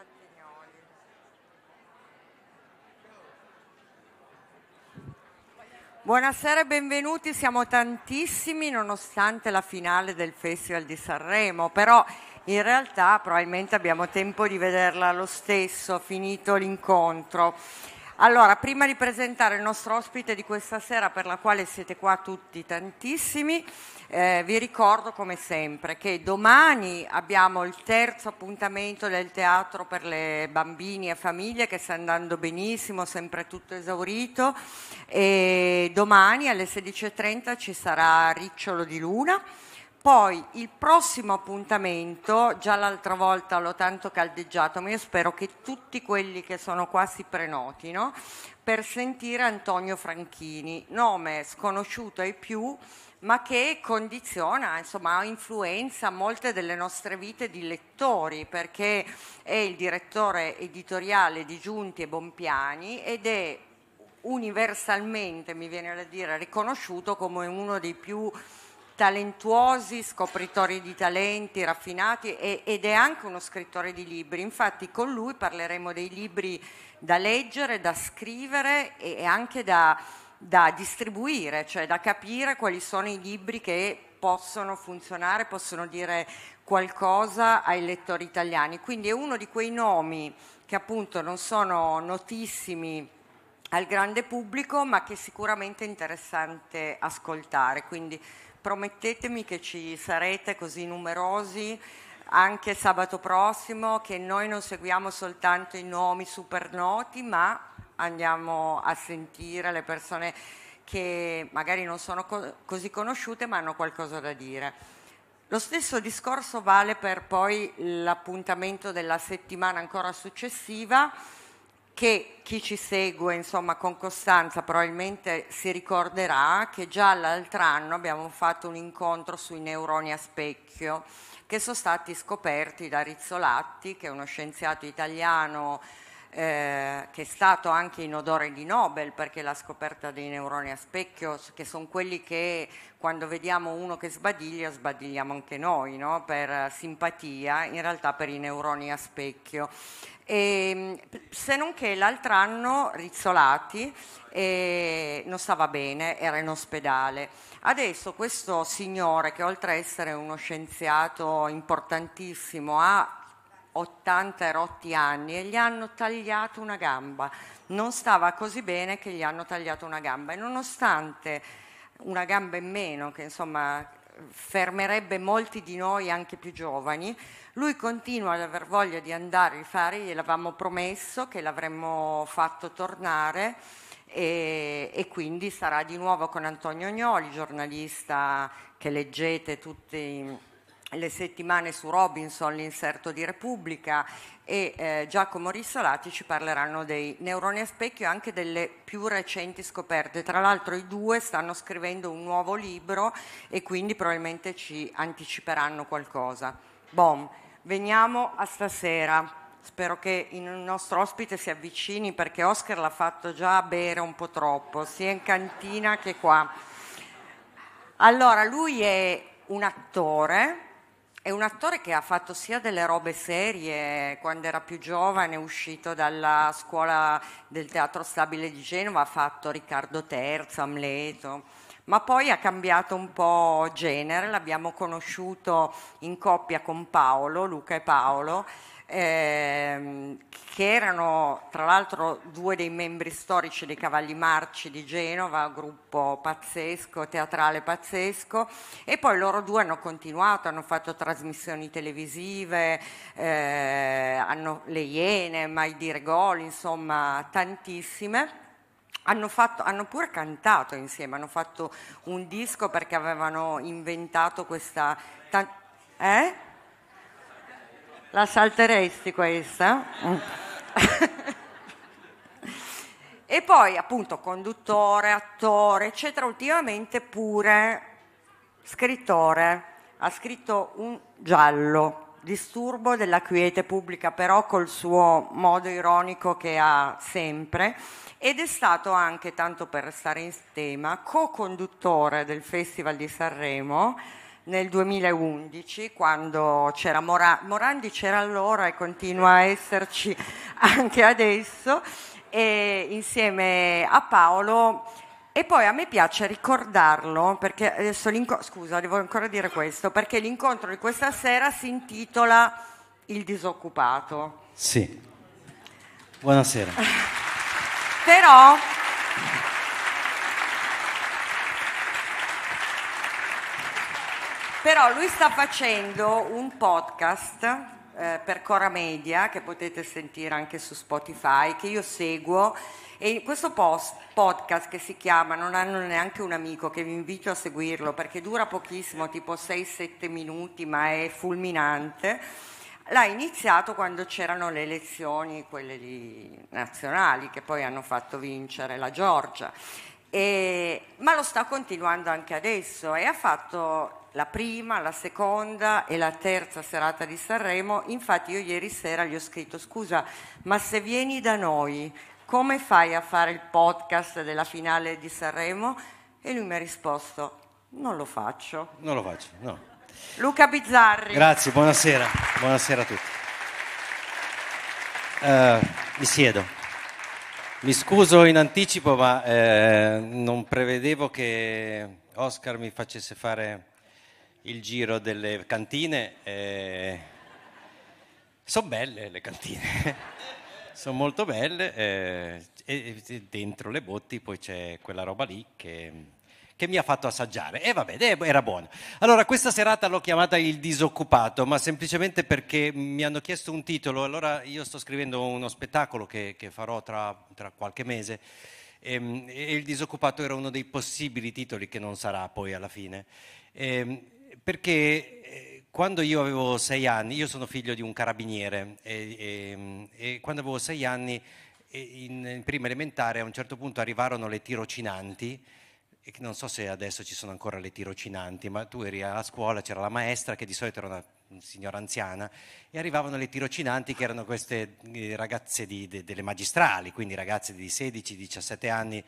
Martignoli. Buonasera e benvenuti, siamo tantissimi nonostante la finale del Festival di Sanremo, però in realtà probabilmente abbiamo tempo di vederla lo stesso, finito l'incontro. Allora, prima di presentare il nostro ospite di questa sera, per la quale siete qua tutti tantissimi, eh, vi ricordo come sempre che domani abbiamo il terzo appuntamento del teatro per le bambini e famiglie che sta andando benissimo, sempre tutto esaurito e domani alle 16.30 ci sarà Ricciolo di Luna poi il prossimo appuntamento, già l'altra volta l'ho tanto caldeggiato, ma io spero che tutti quelli che sono qua si prenotino per sentire Antonio Franchini, nome sconosciuto ai più, ma che condiziona, insomma, influenza molte delle nostre vite di lettori, perché è il direttore editoriale di Giunti e Bompiani ed è universalmente, mi viene da dire, riconosciuto come uno dei più talentuosi, scopritori di talenti, raffinati e, ed è anche uno scrittore di libri. Infatti con lui parleremo dei libri da leggere, da scrivere e, anche da, da distribuire, cioè da capire quali sono i libri che possono funzionare, possono dire qualcosa ai lettori italiani. Quindi è uno di quei nomi che appunto non sono notissimi al grande pubblico, ma che è sicuramente interessante ascoltare. Quindi promettetemi che ci sarete così numerosi anche sabato prossimo, che noi non seguiamo soltanto i nomi super noti, ma andiamo a sentire le persone che magari non sono co- così conosciute ma hanno qualcosa da dire. Lo stesso discorso vale per poi l'appuntamento della settimana ancora successiva che chi ci segue insomma, con costanza probabilmente si ricorderà che già l'altro anno abbiamo fatto un incontro sui neuroni a specchio che sono stati scoperti da Rizzolatti, che è uno scienziato italiano eh, che è stato anche in odore di Nobel perché la scoperta dei neuroni a specchio, che sono quelli che quando vediamo uno che sbadiglia, sbadigliamo anche noi no? per simpatia, in realtà per i neuroni a specchio. E, ehm, se non che l'altro anno Rizzolati eh, non stava bene, era in ospedale. Adesso questo signore, che oltre a essere uno scienziato importantissimo, ha 80 rotti anni e gli hanno tagliato una gamba. Non stava così bene che gli hanno tagliato una gamba e nonostante una gamba in meno, che insomma fermerebbe molti di noi anche più giovani, lui continua ad aver voglia di andare a fare, gliel'avevamo promesso che l'avremmo fatto tornare e, e, quindi sarà di nuovo con Antonio Gnoli, giornalista che leggete tutti le settimane su Robinson, l'inserto di Repubblica e eh, Giacomo Rissolati ci parleranno dei neuroni a specchio e anche delle più recenti scoperte. Tra l'altro i due stanno scrivendo un nuovo libro e quindi probabilmente ci anticiperanno qualcosa. Bom, veniamo a stasera. Spero che il nostro ospite si avvicini perché Oscar l'ha fatto già bere un po' troppo, sia in cantina che qua. Allora, lui è un attore, è un attore che ha fatto sia delle robe serie quando era più giovane, uscito dalla scuola del Teatro Stabile di Genova, ha fatto Riccardo III, Amleto, ma poi ha cambiato un po' genere, l'abbiamo conosciuto in coppia con Paolo, Luca e Paolo, ehm, che erano tra l'altro due dei membri storici dei Cavalli Marci di Genova, gruppo pazzesco, teatrale pazzesco, e poi loro due hanno continuato, hanno fatto trasmissioni televisive, eh, hanno le Iene, Mai dire gol, insomma tantissime. Hanno, fatto, hanno, pure cantato insieme, hanno fatto un disco perché avevano inventato questa... Ta- eh? La salteresti questa? e poi appunto conduttore, attore, eccetera, ultimamente pure scrittore. Ha scritto un giallo, disturbo della quiete pubblica, però col suo modo ironico che ha sempre, ed è stato anche, tanto per restare in tema, co-conduttore del Festival di Sanremo nel 2011 quando c'era Mora- Morandi, c'era allora e continua a esserci anche adesso, e insieme a Paolo. E poi a me piace ricordarlo, perché adesso scusa, devo ancora dire questo, perché l'incontro di questa sera si intitola Il disoccupato. Sì. Buonasera. Però Però lui sta facendo un podcast eh, per Cora Media che potete sentire anche su Spotify, che io seguo. E questo post, podcast che si chiama Non hanno neanche un amico, che vi invito a seguirlo perché dura pochissimo, tipo 6-7 minuti, ma è fulminante. L'ha iniziato quando c'erano le elezioni, quelle nazionali, che poi hanno fatto vincere la Georgia. E, ma lo sta continuando anche adesso e ha fatto la prima, la seconda e la terza serata di Sanremo. Infatti io ieri sera gli ho scritto scusa, ma se vieni da noi come fai a fare il podcast della finale di Sanremo? E lui mi ha risposto non lo faccio. Non lo faccio, no. Luca Bizzarri. Grazie, buonasera, buonasera a tutti. Uh, mi siedo. Mi scuso in anticipo, ma eh, non prevedevo che Oscar mi facesse fare il giro delle cantine. Eh, sono belle le cantine, sono molto belle eh, e dentro le botti poi c'è quella roba lì che, che mi ha fatto assaggiare. E eh, vabbè, era buono. Allora, questa serata l'ho chiamata Il disoccupato, ma semplicemente perché mi hanno chiesto un titolo. Allora, io sto scrivendo uno spettacolo che, che farò tra, tra qualche mese. E, ehm, e, il disoccupato era uno dei possibili titoli che non sarà poi alla fine. E, ehm, perché eh, quando io avevo sei anni, io sono figlio di un carabiniere, e, e, ehm, e quando avevo sei anni, in, in prima elementare, a un certo punto arrivarono le tirocinanti, e non so se adesso ci sono ancora le tirocinanti, ma tu eri a scuola, c'era la maestra che di solito era una signora anziana, e arrivavano le tirocinanti che erano queste eh, ragazze di, de, delle magistrali, quindi ragazze di 16-17 anni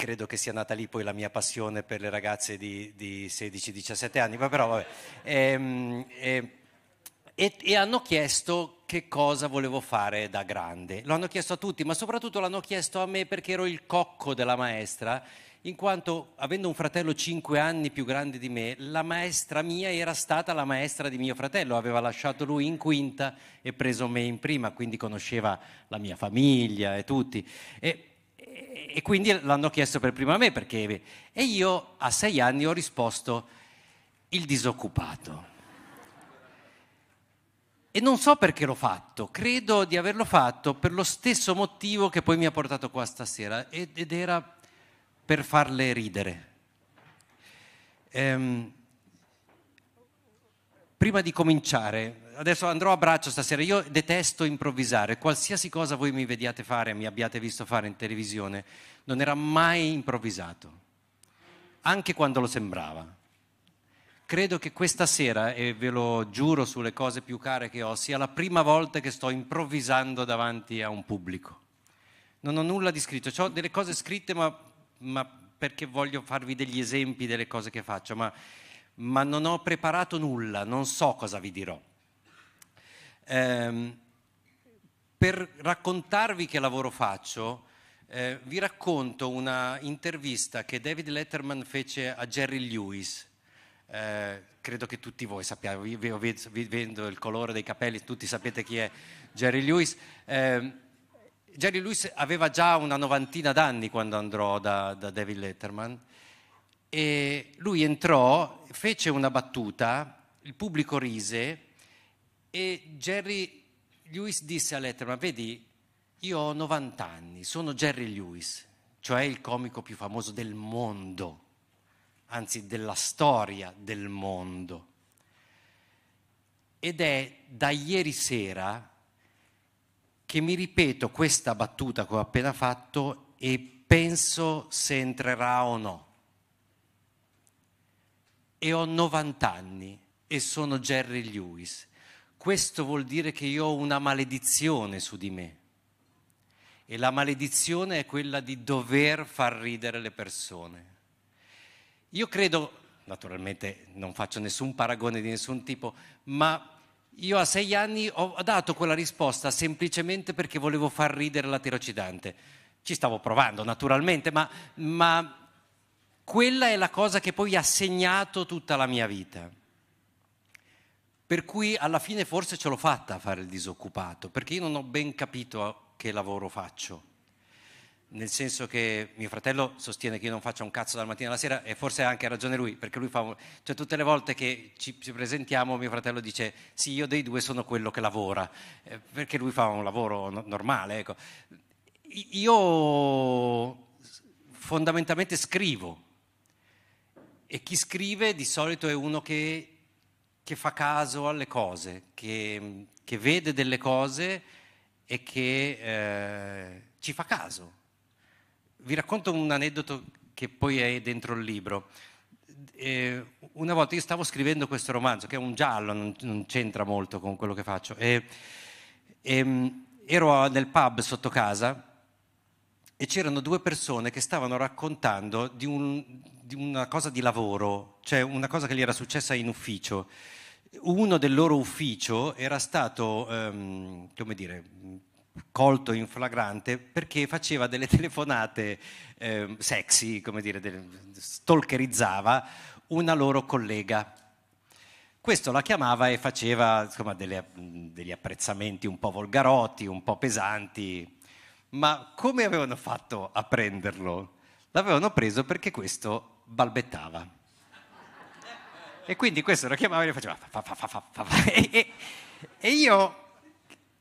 credo che sia nata lì poi la mia passione per le ragazze di, di 16-17 anni, ma però vabbè. E, ehm, ehm, e, e, hanno chiesto che cosa volevo fare da grande. Lo hanno chiesto a tutti, ma soprattutto l'hanno chiesto a me perché ero il cocco della maestra, in quanto avendo un fratello 5 anni più grande di me, la maestra mia era stata la maestra di mio fratello, aveva lasciato lui in quinta e preso me in prima, quindi conosceva la mia famiglia e tutti. E, e quindi l'hanno chiesto per prima a me perché... E io a sei anni ho risposto il disoccupato. E non so perché l'ho fatto, credo di averlo fatto per lo stesso motivo che poi mi ha portato qua stasera, ed, ed era per farle ridere. Ehm, prima di cominciare, adesso andrò a braccio stasera, io detesto improvvisare, qualsiasi cosa voi mi vediate fare, mi abbiate visto fare in televisione, non era mai improvvisato, anche quando lo sembrava. Credo che questa sera, e ve lo giuro sulle cose più care che ho, sia la prima volta che sto improvvisando davanti a un pubblico. Non ho nulla di scritto, ho delle cose scritte ma, ma perché voglio farvi degli esempi delle cose che faccio, ma, ma non ho preparato nulla, non so cosa vi dirò. Eh, per raccontarvi che lavoro faccio, eh, vi racconto una intervista che David Letterman fece a Jerry Lewis. Eh, credo che tutti voi sappiate, vivendo il colore dei capelli, tutti sapete chi è Jerry Lewis. Eh, Jerry Lewis aveva già una novantina d'anni quando andrò da, da David Letterman e lui entrò, fece una battuta, il pubblico rise e Jerry Lewis disse a Letterman, vedi, io ho 90 anni, sono Jerry Lewis, cioè il comico più famoso del mondo, anzi della storia del mondo. Ed è da ieri sera che mi ripeto questa battuta che ho appena fatto e penso se entrerà o no. E ho 90 anni e sono Jerry Lewis questo vuol dire che io ho una maledizione su di me. E la maledizione è quella di dover far ridere le persone. Io credo, naturalmente non faccio nessun paragone di nessun tipo, ma io a sei anni ho dato quella risposta semplicemente perché volevo far ridere la tirocidante. Ci stavo provando, naturalmente, ma, ma quella è la cosa che poi ha segnato tutta la mia vita. Per cui alla fine forse ce l'ho fatta a fare il disoccupato, perché io non ho ben capito che lavoro faccio. Nel senso che mio fratello sostiene che io non faccia un cazzo dalla mattina alla sera e forse ha anche ragione lui, perché lui fa... Cioè tutte le volte che ci, ci presentiamo mio fratello dice sì, io dei due sono quello che lavora, eh, perché lui fa un lavoro no- normale. Ecco. Io fondamentalmente scrivo e chi scrive di solito è uno che che fa caso alle cose, che, che vede delle cose e che eh, ci fa caso. Vi racconto un aneddoto che poi è dentro il libro. Eh, una volta io stavo scrivendo questo romanzo, che è un giallo, non, non c'entra molto con quello che faccio, e, e, ehm, ero nel pub sotto casa e c'erano due persone che stavano raccontando di, un, di una cosa di lavoro, cioè una cosa che gli era successa in ufficio uno del loro ufficio era stato, ehm, come dire, colto in flagrante perché faceva delle telefonate eh, sexy, come dire, del, stalkerizzava una loro collega. Questo la chiamava e faceva insomma, delle, degli apprezzamenti un po' volgarotti, un po' pesanti, ma come avevano fatto a prenderlo? L'avevano preso perché questo balbettava. E quindi questo lo chiamava e lo faceva. Ah, fa, fa, fa, e, e io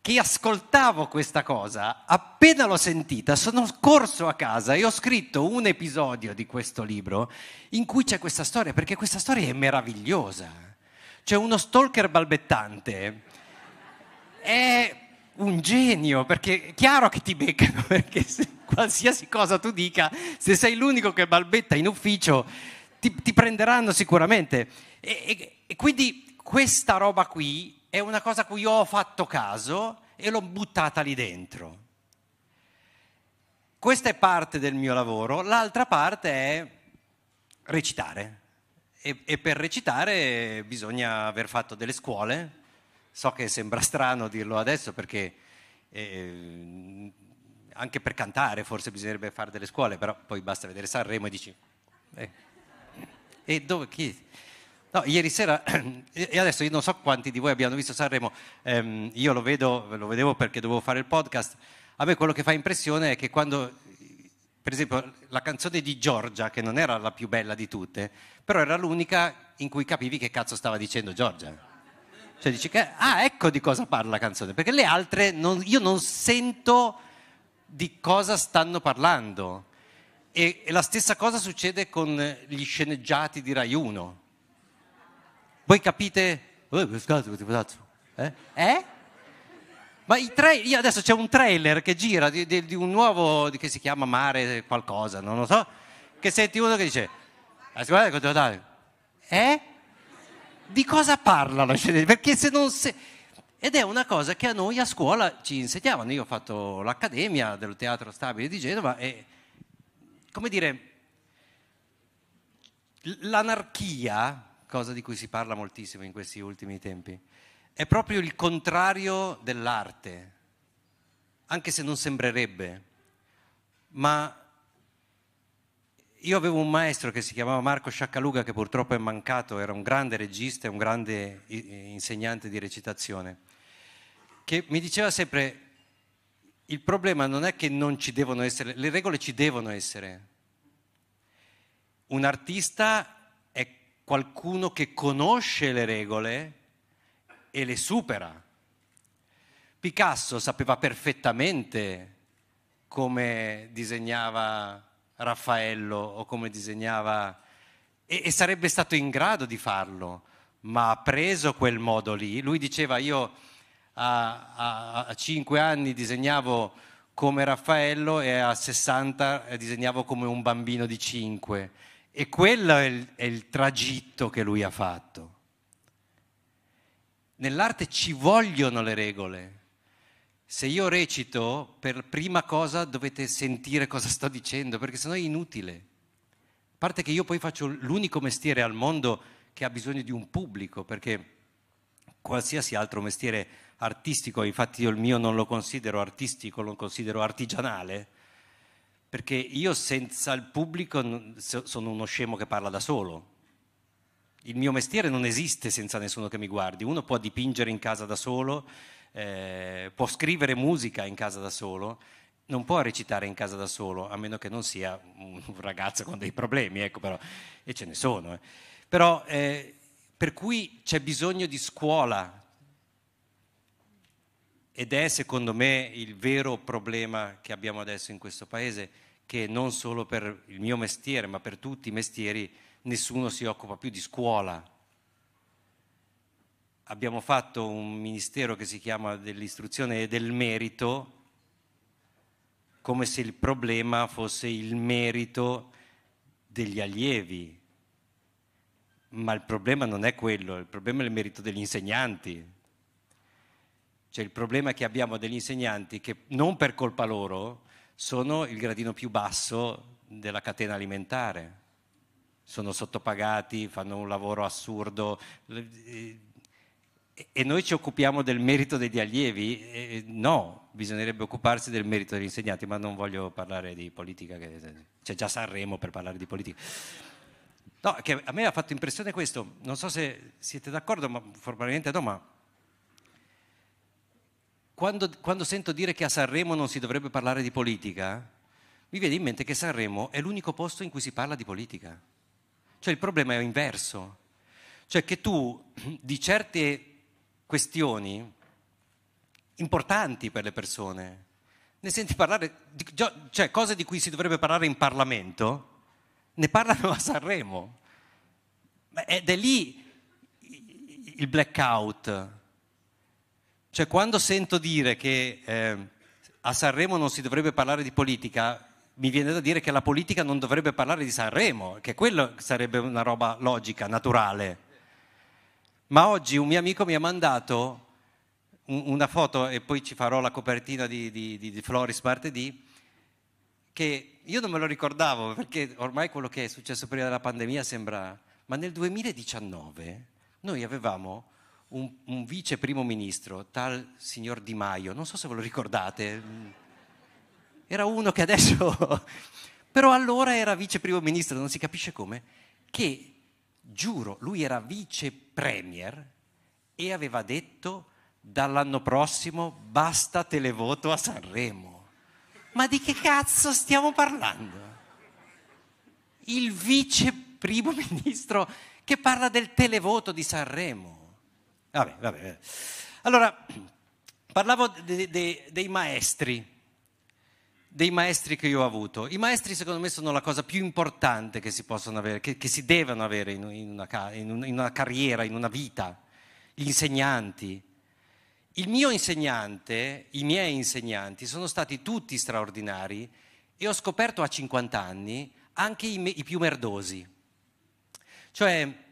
che ascoltavo questa cosa, appena l'ho sentita, sono corso a casa e ho scritto un episodio di questo libro in cui c'è questa storia, perché questa storia è meravigliosa. C'è uno stalker balbettante. È un genio, perché è chiaro che ti beccano, perché qualsiasi cosa tu dica, se sei l'unico che balbetta in ufficio ti, ti prenderanno sicuramente. E, e, e quindi questa roba qui è una cosa a cui ho fatto caso e l'ho buttata lì dentro. Questa è parte del mio lavoro, l'altra parte è recitare. E, e, per recitare bisogna aver fatto delle scuole. So che sembra strano dirlo adesso perché eh, anche per cantare forse bisognerebbe fare delle scuole, però poi basta vedere Sanremo e dici... Eh. E dove chi? No, ieri sera, e adesso io non so quanti di voi abbiano visto Sanremo, ehm, io lo, vedo, lo vedevo perché dovevo fare il podcast, a me quello che fa impressione è che quando, per esempio, la canzone di Giorgia, che non era la più bella di tutte, però era l'unica in cui capivi che cazzo stava dicendo Giorgia. Cioè dici, che, ah ecco di cosa parla la canzone, perché le altre non, io non sento di cosa stanno parlando. E, e la stessa cosa succede con eh, gli sceneggiati di Rai 1. Voi capite... Oh, eh? eh? Ma tra- adesso c'è un trailer che gira di, di, di un nuovo che si chiama Mare qualcosa, non lo so, che senti uno che dice, ah, guardate cosa dare. Eh? Di cosa parla la scena? Perché se non se... Ed è una cosa che a noi a scuola ci insegnavano. Io ho fatto l'accademia del teatro stabile di Genova e come dire, l'anarchia, cosa di cui si parla moltissimo in questi ultimi tempi, è proprio il contrario dell'arte, anche se non sembrerebbe, ma io avevo un maestro che si chiamava Marco Sciaccaluga che purtroppo è mancato, era un grande regista e un grande insegnante di recitazione, che mi diceva sempre il problema non è che non ci devono essere, le regole ci devono essere. Un artista è qualcuno che conosce le regole e le supera. Picasso sapeva perfettamente come disegnava Raffaello o come disegnava e, e sarebbe stato in grado di farlo, ma ha preso quel modo lì. Lui diceva io a, a, a 5 anni disegnavo come Raffaello e a 60 eh, disegnavo come un bambino di 5. E quello è il, è il tragitto che lui ha fatto. Nell'arte ci vogliono le regole. Se io recito, per prima cosa dovete sentire cosa sto dicendo, perché sennò è inutile. A parte che io poi faccio l'unico mestiere al mondo che ha bisogno di un pubblico, perché qualsiasi altro mestiere artistico, infatti io il mio non lo considero artistico, lo considero artigianale, perché io senza il pubblico sono uno scemo che parla da solo. Il mio mestiere non esiste senza nessuno che mi guardi, uno può dipingere in casa da solo, eh, può scrivere musica in casa da solo, non può recitare in casa da solo, a meno che non sia un ragazzo con dei problemi, ecco però, e ce ne sono. Eh. Però, eh, per cui c'è bisogno di scuola ed è secondo me il vero problema che abbiamo adesso in questo paese, che non solo per il mio mestiere, ma per tutti i mestieri, nessuno si occupa più di scuola. Abbiamo fatto un ministero che si chiama dell'istruzione e del merito, come se il problema fosse il merito degli allievi. Ma il problema non è quello, il problema è il merito degli insegnanti cioè il problema è che abbiamo degli insegnanti che non per colpa loro sono il gradino più basso della catena alimentare, sono sottopagati, fanno un lavoro assurdo e noi ci occupiamo del merito degli allievi? No, bisognerebbe occuparsi del merito degli insegnanti, ma non voglio parlare di politica, c'è cioè, già Sanremo per parlare di politica. No, a me ha fatto impressione questo, non so se siete d'accordo, ma formalmente no, ma quando, quando sento dire che a Sanremo non si dovrebbe parlare di politica, mi viene in mente che Sanremo è l'unico posto in cui si parla di politica. Cioè il problema è inverso. Cioè che tu di certe questioni importanti per le persone ne senti parlare, di, cioè cose di cui si dovrebbe parlare in Parlamento, ne parlano a Sanremo. Ed è lì il blackout, cioè, quando sento dire che eh, a Sanremo non si dovrebbe parlare di politica, mi viene da dire che la politica non dovrebbe parlare di Sanremo, che quello sarebbe una roba logica, naturale. Ma oggi un mio amico mi ha mandato una foto, e poi ci farò la copertina di, di, di, di Floris martedì, che io non me lo ricordavo, perché ormai quello che è successo prima della pandemia sembra... Ma nel 2019 noi avevamo un, un vice primo ministro, tal signor Di Maio, non so se ve lo ricordate, mm, era uno che adesso, però allora era vice primo ministro, non si capisce come, che giuro, lui era vice premier e aveva detto dall'anno prossimo basta televoto a Sanremo. Ma di che cazzo stiamo parlando? Il vice primo ministro che parla del televoto di Sanremo. Vabbè, vabbè. Allora, parlavo de, de, dei maestri, dei maestri che io ho avuto. I maestri secondo me sono la cosa più importante che si possono avere, che, che si devono avere in, in, una, in, un, in una carriera, in una vita. Gli insegnanti. Il mio insegnante, i miei insegnanti sono stati tutti straordinari e ho scoperto a 50 anni anche i, me, i più merdosi. Cioè,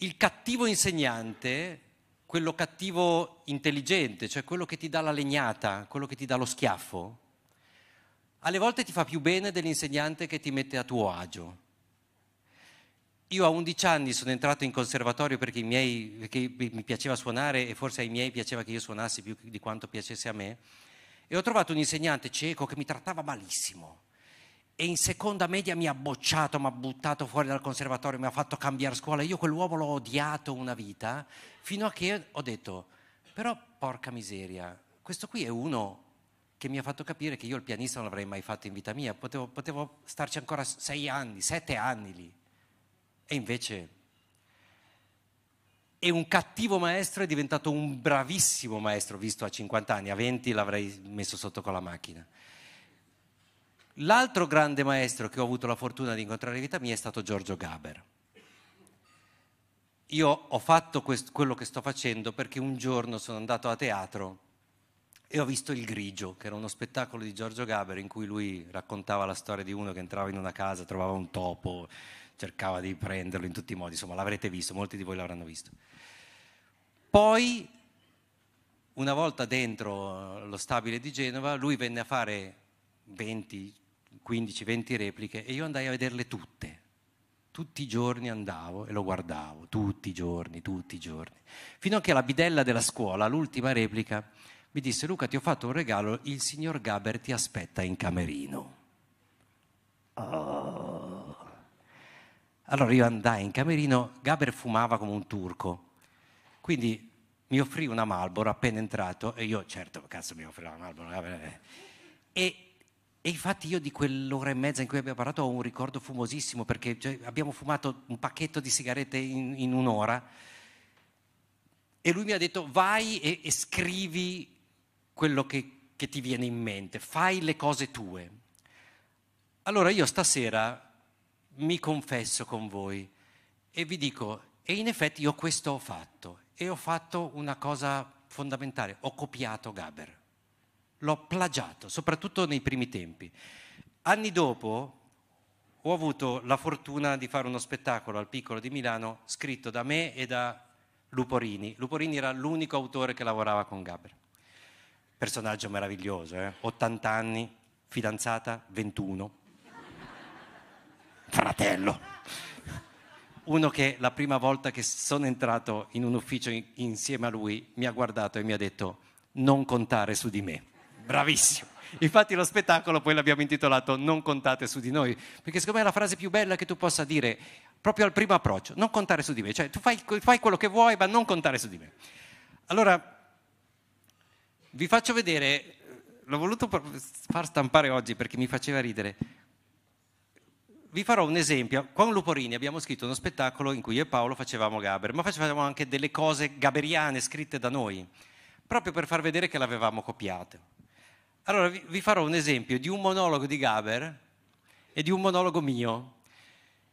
il cattivo insegnante, quello cattivo intelligente, cioè quello che ti dà la legnata, quello che ti dà lo schiaffo, alle volte ti fa più bene dell'insegnante che ti mette a tuo agio. Io a 11 anni sono entrato in conservatorio perché, miei, perché, mi piaceva suonare e forse ai miei piaceva che io suonassi più di quanto piacesse a me e ho trovato un insegnante cieco che mi trattava malissimo e in seconda media mi ha bocciato, mi ha buttato fuori dal conservatorio, mi ha fatto cambiare scuola. Io quell'uomo l'ho odiato una vita, fino a che ho detto, però porca miseria, questo qui è uno che mi ha fatto capire che io il pianista non l'avrei mai fatto in vita mia, potevo, potevo starci ancora sei anni, sette anni lì. E invece... è un cattivo maestro è diventato un bravissimo maestro, visto a 50 anni, a 20 l'avrei messo sotto con la macchina. L'altro grande maestro che ho avuto la fortuna di incontrare in vita mia è stato Giorgio Gaber. Io ho fatto quest- quello che sto facendo perché un giorno sono andato a teatro e ho visto Il Grigio, che era uno spettacolo di Giorgio Gaber in cui lui raccontava la storia di uno che entrava in una casa, trovava un topo, cercava di prenderlo in tutti i modi, insomma l'avrete visto, molti di voi l'avranno visto. Poi, una volta dentro lo stabile di Genova, lui venne a fare 20 15-20 repliche e io andai a vederle tutte. Tutti i giorni andavo e lo guardavo, tutti i giorni, tutti i giorni. Fino a che la bidella della scuola, l'ultima replica, mi disse Luca ti ho fatto un regalo, il signor Gaber ti aspetta in camerino. Oh. Allora io andai in camerino, Gaber fumava come un turco, quindi mi offrì una Marlboro appena entrato e io certo, cazzo mi offrì una Marlboro, Gaber, eh. e e infatti io di quell'ora e mezza in cui abbiamo parlato ho un ricordo fumosissimo perché cioè, abbiamo fumato un pacchetto di sigarette in, in un'ora e lui mi ha detto vai e, e scrivi quello che, che ti viene in mente, fai le cose tue. Allora io stasera mi confesso con voi e vi dico, e in effetti io questo ho fatto e ho fatto una cosa fondamentale, ho copiato Gaber l'ho plagiato, soprattutto nei primi tempi. Anni dopo ho avuto la fortuna di fare uno spettacolo al Piccolo di Milano scritto da me e da Luporini. Luporini era l'unico autore che lavorava con Gaber. Personaggio meraviglioso, eh? 80 anni, fidanzata 21, fratello. Uno che la prima volta che sono entrato in un ufficio insieme a lui mi ha guardato e mi ha detto non contare su di me. Bravissimo. Infatti lo spettacolo poi l'abbiamo intitolato Non contate su di noi, perché secondo me è la frase più bella che tu possa dire proprio al primo approccio, non contare su di me, cioè tu fai, fai quello che vuoi ma non contare su di me. Allora, vi faccio vedere, l'ho voluto far stampare oggi perché mi faceva ridere, vi farò un esempio. Con Luporini abbiamo scritto uno spettacolo in cui io e Paolo facevamo Gaber, ma facevamo anche delle cose gaberiane scritte da noi, proprio per far vedere che l'avevamo copiato. Allora vi farò un esempio di un monologo di Gaber e di un monologo mio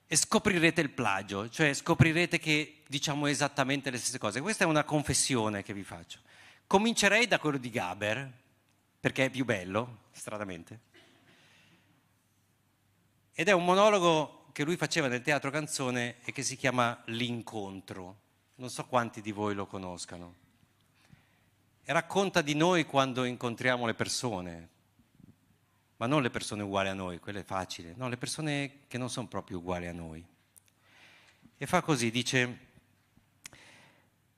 e scoprirete il plagio, cioè scoprirete che diciamo esattamente le stesse cose. Questa è una confessione che vi faccio. Comincerei da quello di Gaber, perché è più bello, stranamente. Ed è un monologo che lui faceva nel teatro canzone e che si chiama L'incontro. Non so quanti di voi lo conoscano e racconta di noi quando incontriamo le persone, ma non le persone uguali a noi, quelle facili, no, le persone che non sono proprio uguali a noi. E fa così, dice,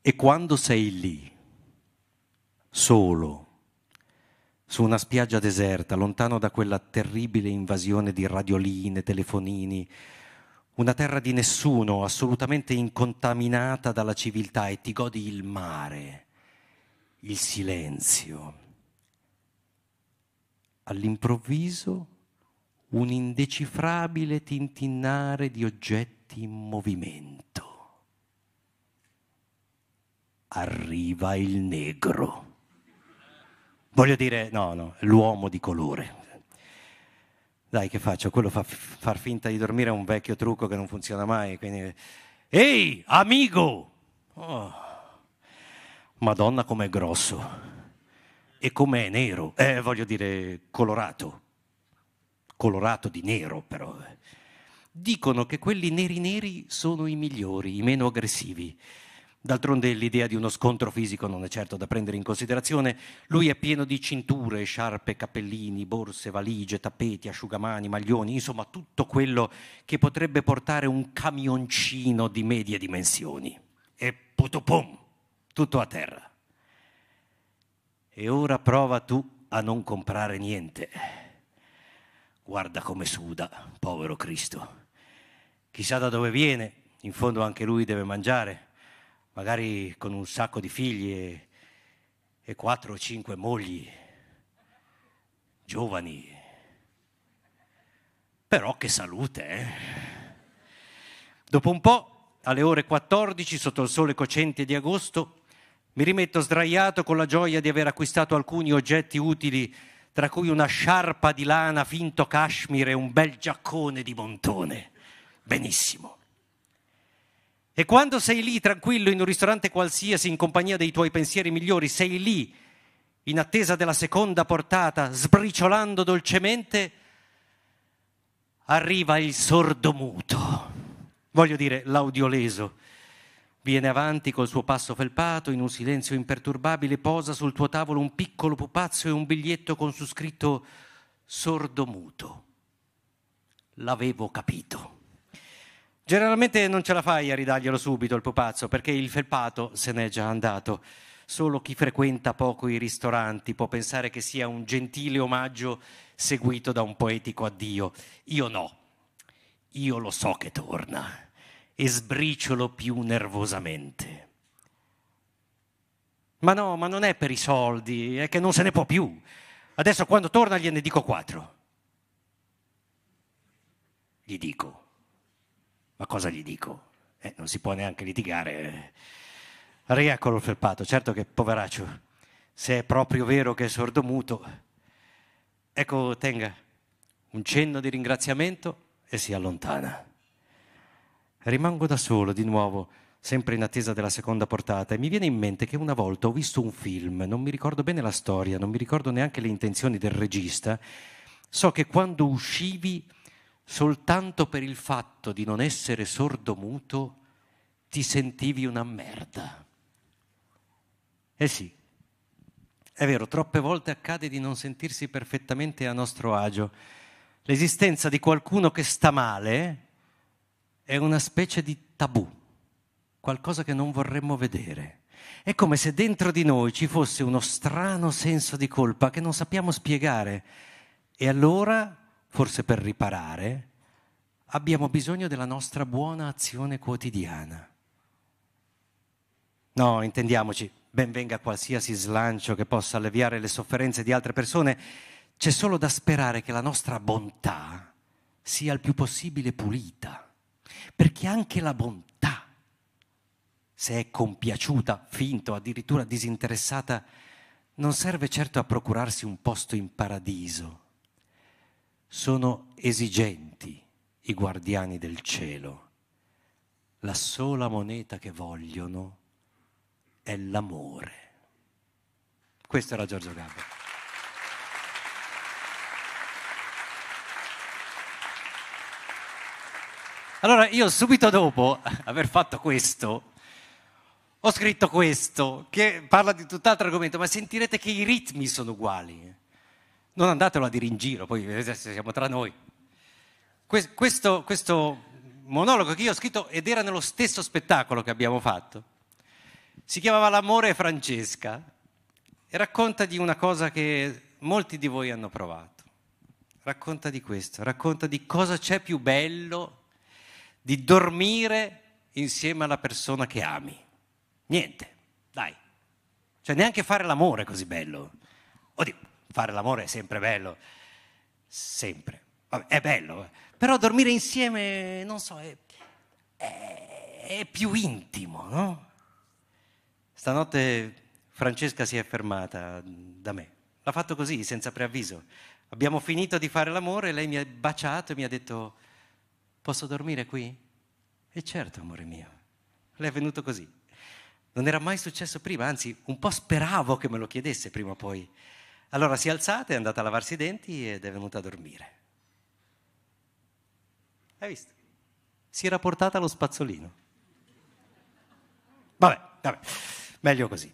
e quando sei lì, solo, su una spiaggia deserta, lontano da quella terribile invasione di radioline, telefonini, una terra di nessuno, assolutamente incontaminata dalla civiltà, e ti godi il mare il silenzio. All'improvviso un indecifrabile tintinnare di oggetti in movimento. Arriva il negro. Voglio dire, no, no, l'uomo di colore. Dai, che faccio? Quello fa f- far finta di dormire è un vecchio trucco che non funziona mai. Quindi... Ehi, amico! Oh. Madonna com'è grosso e com'è nero, eh, voglio dire colorato, colorato di nero però. Dicono che quelli neri neri sono i migliori, i meno aggressivi. D'altronde l'idea di uno scontro fisico non è certo da prendere in considerazione. Lui è pieno di cinture, sciarpe, cappellini, borse, valigie, tappeti, asciugamani, maglioni, insomma tutto quello che potrebbe portare un camioncino di medie dimensioni. E putupum! tutto a terra. E ora prova tu a non comprare niente. Guarda come suda, povero Cristo. Chissà da dove viene, in fondo anche lui deve mangiare, magari con un sacco di figli e, e quattro o cinque mogli, giovani. Però che salute, eh? Dopo un po', alle ore 14, sotto il sole cocente di agosto, mi rimetto sdraiato con la gioia di aver acquistato alcuni oggetti utili, tra cui una sciarpa di lana finto cashmere e un bel giaccone di montone. Benissimo. E quando sei lì tranquillo in un ristorante qualsiasi in compagnia dei tuoi pensieri migliori, sei lì in attesa della seconda portata, sbriciolando dolcemente, arriva il sordomuto, voglio dire l'audioleso, Viene avanti col suo passo felpato, in un silenzio imperturbabile posa sul tuo tavolo un piccolo pupazzo e un biglietto con su scritto sordo muto. L'avevo capito. Generalmente non ce la fai a ridarglielo subito il pupazzo perché il felpato se n'è già andato. Solo chi frequenta poco i ristoranti può pensare che sia un gentile omaggio seguito da un poetico addio. Io no. Io lo so che torna e sbriciolo più nervosamente. Ma no, ma non è per i soldi, è che non se ne può più. Adesso quando torna gliene dico quattro. Gli dico. Ma cosa gli dico? Eh, non si può neanche litigare. Ria col felpato, certo che poveraccio, se è proprio vero che è sordomuto. Ecco, tenga un cenno di ringraziamento e si allontana rimango da solo di nuovo, sempre in attesa della seconda portata, e mi viene in mente che una volta ho visto un film, non mi ricordo bene la storia, non mi ricordo neanche le intenzioni del regista, so che quando uscivi soltanto per il fatto di non essere sordo-muto ti sentivi una merda. Eh sì, è vero, troppe volte accade di non sentirsi perfettamente a nostro agio. L'esistenza di qualcuno che sta male è una specie di tabù, qualcosa che non vorremmo vedere. È come se dentro di noi ci fosse uno strano senso di colpa che non sappiamo spiegare e allora, forse per riparare, abbiamo bisogno della nostra buona azione quotidiana. No, intendiamoci, ben venga qualsiasi slancio che possa alleviare le sofferenze di altre persone, c'è solo da sperare che la nostra bontà sia il più possibile pulita perché anche la bontà, se è compiaciuta, finta o addirittura disinteressata, non serve certo a procurarsi un posto in paradiso. Sono esigenti i guardiani del cielo. La sola moneta che vogliono è l'amore. Questo era Giorgio Gabber. Allora io subito dopo aver fatto questo, ho scritto questo, che parla di tutt'altro argomento, ma sentirete che i ritmi sono uguali. Non andatelo a dire in giro, poi vedete se siamo tra noi. Questo, questo monologo che io ho scritto ed era nello stesso spettacolo che abbiamo fatto, si chiamava L'amore Francesca e racconta di una cosa che molti di voi hanno provato. Racconta di questo, racconta di cosa c'è più bello di dormire insieme alla persona che ami. Niente, dai. Cioè neanche fare l'amore è così bello. Oddio, fare l'amore è sempre bello, sempre. Vabbè, è bello, eh. però dormire insieme, non so, è, è, è più intimo, no? Stanotte Francesca si è fermata da me. L'ha fatto così, senza preavviso. Abbiamo finito di fare l'amore, lei mi ha baciato e mi ha detto Posso dormire qui? E certo, amore mio, le è venuto così. Non era mai successo prima, anzi un po' speravo che me lo chiedesse prima o poi. Allora si è alzata, è andata a lavarsi i denti ed è venuta a dormire. Hai visto? Si era portata lo spazzolino. Vabbè, vabbè, meglio così.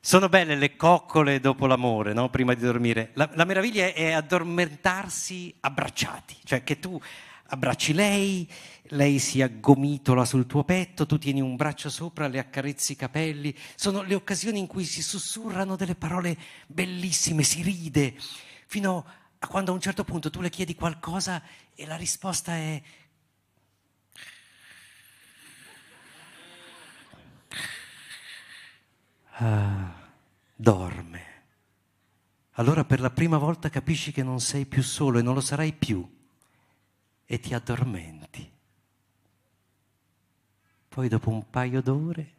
Sono belle le coccole dopo l'amore, no? prima di dormire. La, la meraviglia è addormentarsi abbracciati, cioè che tu abbracci lei, lei si aggomitola sul tuo petto, tu tieni un braccio sopra, le accarezzi i capelli. Sono le occasioni in cui si sussurrano delle parole bellissime, si ride, fino a quando a un certo punto tu le chiedi qualcosa e la risposta è... Ah, dorme. Allora per la prima volta capisci che non sei più solo e non lo sarai più e ti addormenti. Poi dopo un paio d'ore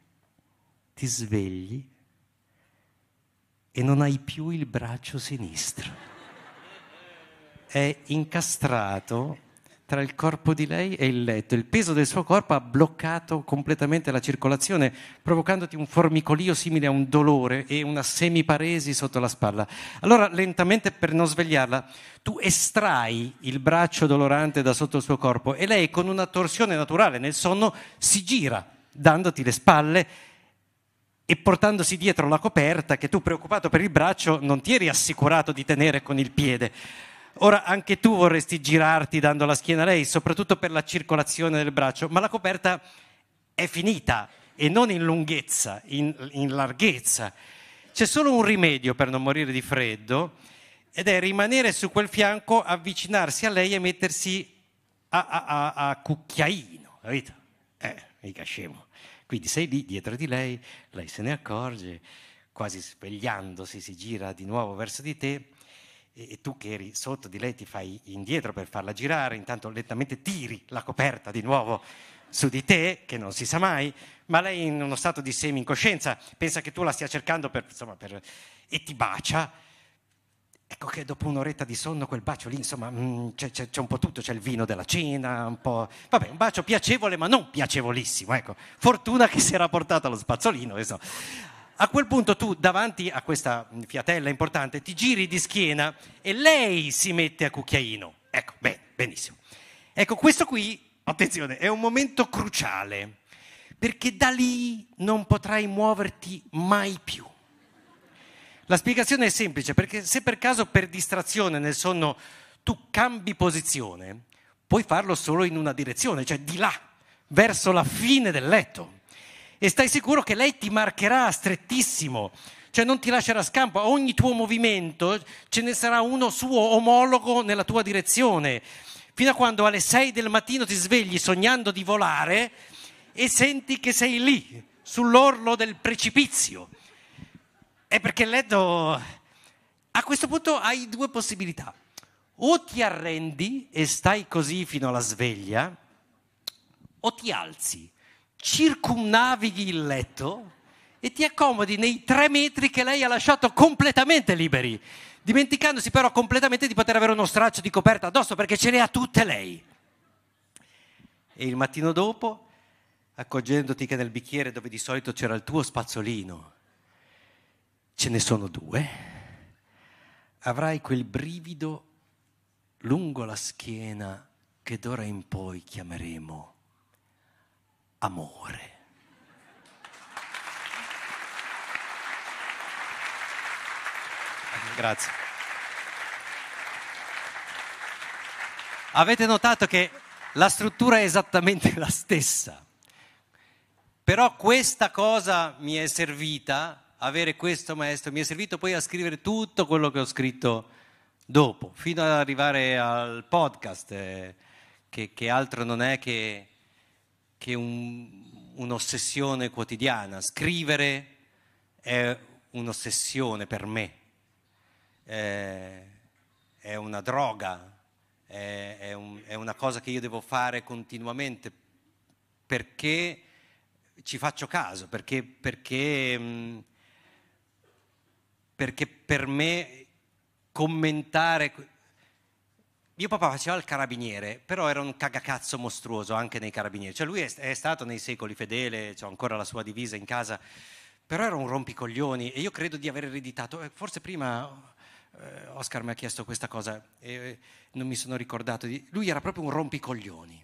ti svegli e non hai più il braccio sinistro. È incastrato tra il corpo di lei e il letto. Il peso del suo corpo ha bloccato completamente la circolazione, provocandoti un formicolio simile a un dolore e una semiparesi sotto la spalla. Allora, lentamente, per non svegliarla, tu estrai il braccio dolorante da sotto il suo corpo e lei, con una torsione naturale nel sonno, si gira, dandoti le spalle e portandosi dietro la coperta che tu, preoccupato per il braccio, non ti eri assicurato di tenere con il piede. Ora anche tu vorresti girarti dando la schiena a lei, soprattutto per la circolazione del braccio, ma la coperta è finita e non in lunghezza, in, in larghezza. C'è solo un rimedio per non morire di freddo ed è rimanere su quel fianco, avvicinarsi a lei e mettersi a, a, a, a cucchiaino, capito? Eh, mica scemo. Quindi sei lì dietro di lei, lei se ne accorge, quasi svegliandosi si gira di nuovo verso di te e, e tu che eri sotto di lei ti fai indietro per farla girare, intanto lentamente tiri la coperta di nuovo su di te, che non si sa mai, ma lei in uno stato di semi-incoscienza pensa che tu la stia cercando per, insomma, per, e ti bacia. Ecco che dopo un'oretta di sonno quel bacio lì, insomma, mh, mm, c'è, c'è, un po' tutto, c'è il vino della cena, un po'... Vabbè, un bacio piacevole ma non piacevolissimo, ecco. Fortuna che si era portata lo spazzolino, insomma a quel punto tu davanti a questa fiatella importante ti giri di schiena e lei si mette a cucchiaino. Ecco, bene, benissimo. Ecco, questo qui, attenzione, è un momento cruciale, perché da lì non potrai muoverti mai più. La spiegazione è semplice, perché se per caso per distrazione nel sonno tu cambi posizione, puoi farlo solo in una direzione, cioè di là, verso la fine del letto e stai sicuro che lei ti marcherà strettissimo, cioè non ti lascerà scampo, a ogni tuo movimento ce ne sarà uno suo omologo nella tua direzione, fino a quando alle 6 del mattino ti svegli sognando di volare e senti che sei lì, sull'orlo del precipizio. È perché Ledo, a questo punto hai due possibilità, o ti arrendi e stai così fino alla sveglia, o ti alzi circumnavighi il letto e ti accomodi nei tre metri che lei ha lasciato completamente liberi, dimenticandosi però completamente di poter avere uno straccio di coperta addosso perché ce le ha tutte lei. E il mattino dopo, accorgendoti che nel bicchiere dove di solito c'era il tuo spazzolino, ce ne sono due, avrai quel brivido lungo la schiena che d'ora in poi chiameremo amore. Grazie. Avete notato che la struttura è esattamente la stessa, però questa cosa mi è servita, avere questo maestro, mi è servito poi a scrivere tutto quello che ho scritto dopo, fino ad arrivare al podcast, eh, che, che altro non è che che un, un'ossessione quotidiana. Scrivere è un'ossessione per me, eh, è una droga, è, è, un, è una cosa che io devo fare continuamente perché ci faccio caso, perché, perché, mm, perché, per me commentare mio papà faceva il carabiniere, però era un cagacazzo mostruoso anche nei carabinieri. Cioè lui è, è stato nei secoli fedele, cioè ancora la sua divisa in casa, però era un rompicoglioni e io credo di aver ereditato, eh, forse prima eh, Oscar mi ha chiesto questa cosa e eh, non mi sono ricordato, di, lui era proprio un rompicoglioni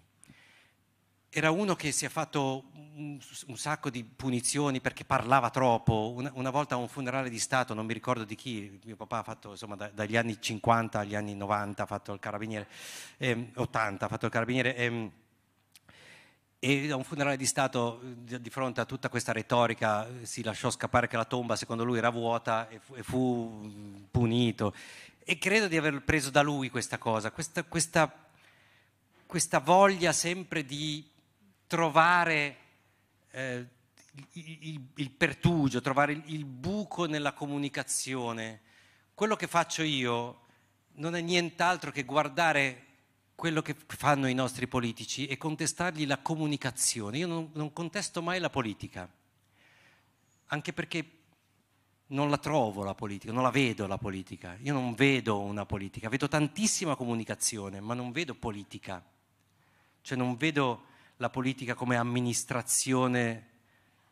era uno che si è fatto un, un sacco di punizioni perché parlava troppo. Una, una, volta a un funerale di Stato, non mi ricordo di chi, mio papà ha fatto insomma, da, dagli anni 50 agli anni 90, ha fatto il carabiniere, eh, 80, ha fatto il carabiniere. Eh, e a un funerale di Stato, di fronte a tutta questa retorica, si lasciò scappare che la tomba, secondo lui, era vuota e fu, e fu punito. E credo di aver preso da lui questa cosa, questa, questa, questa voglia sempre di trovare eh, il, il, pertugio, trovare il, il buco nella comunicazione. Quello che faccio io non è nient'altro che guardare quello che fanno i nostri politici e contestargli la comunicazione. Io non, non contesto mai la politica, anche perché non la trovo la politica, non la vedo la politica, io non vedo una politica, vedo tantissima comunicazione, ma non vedo politica, cioè non vedo la politica come amministrazione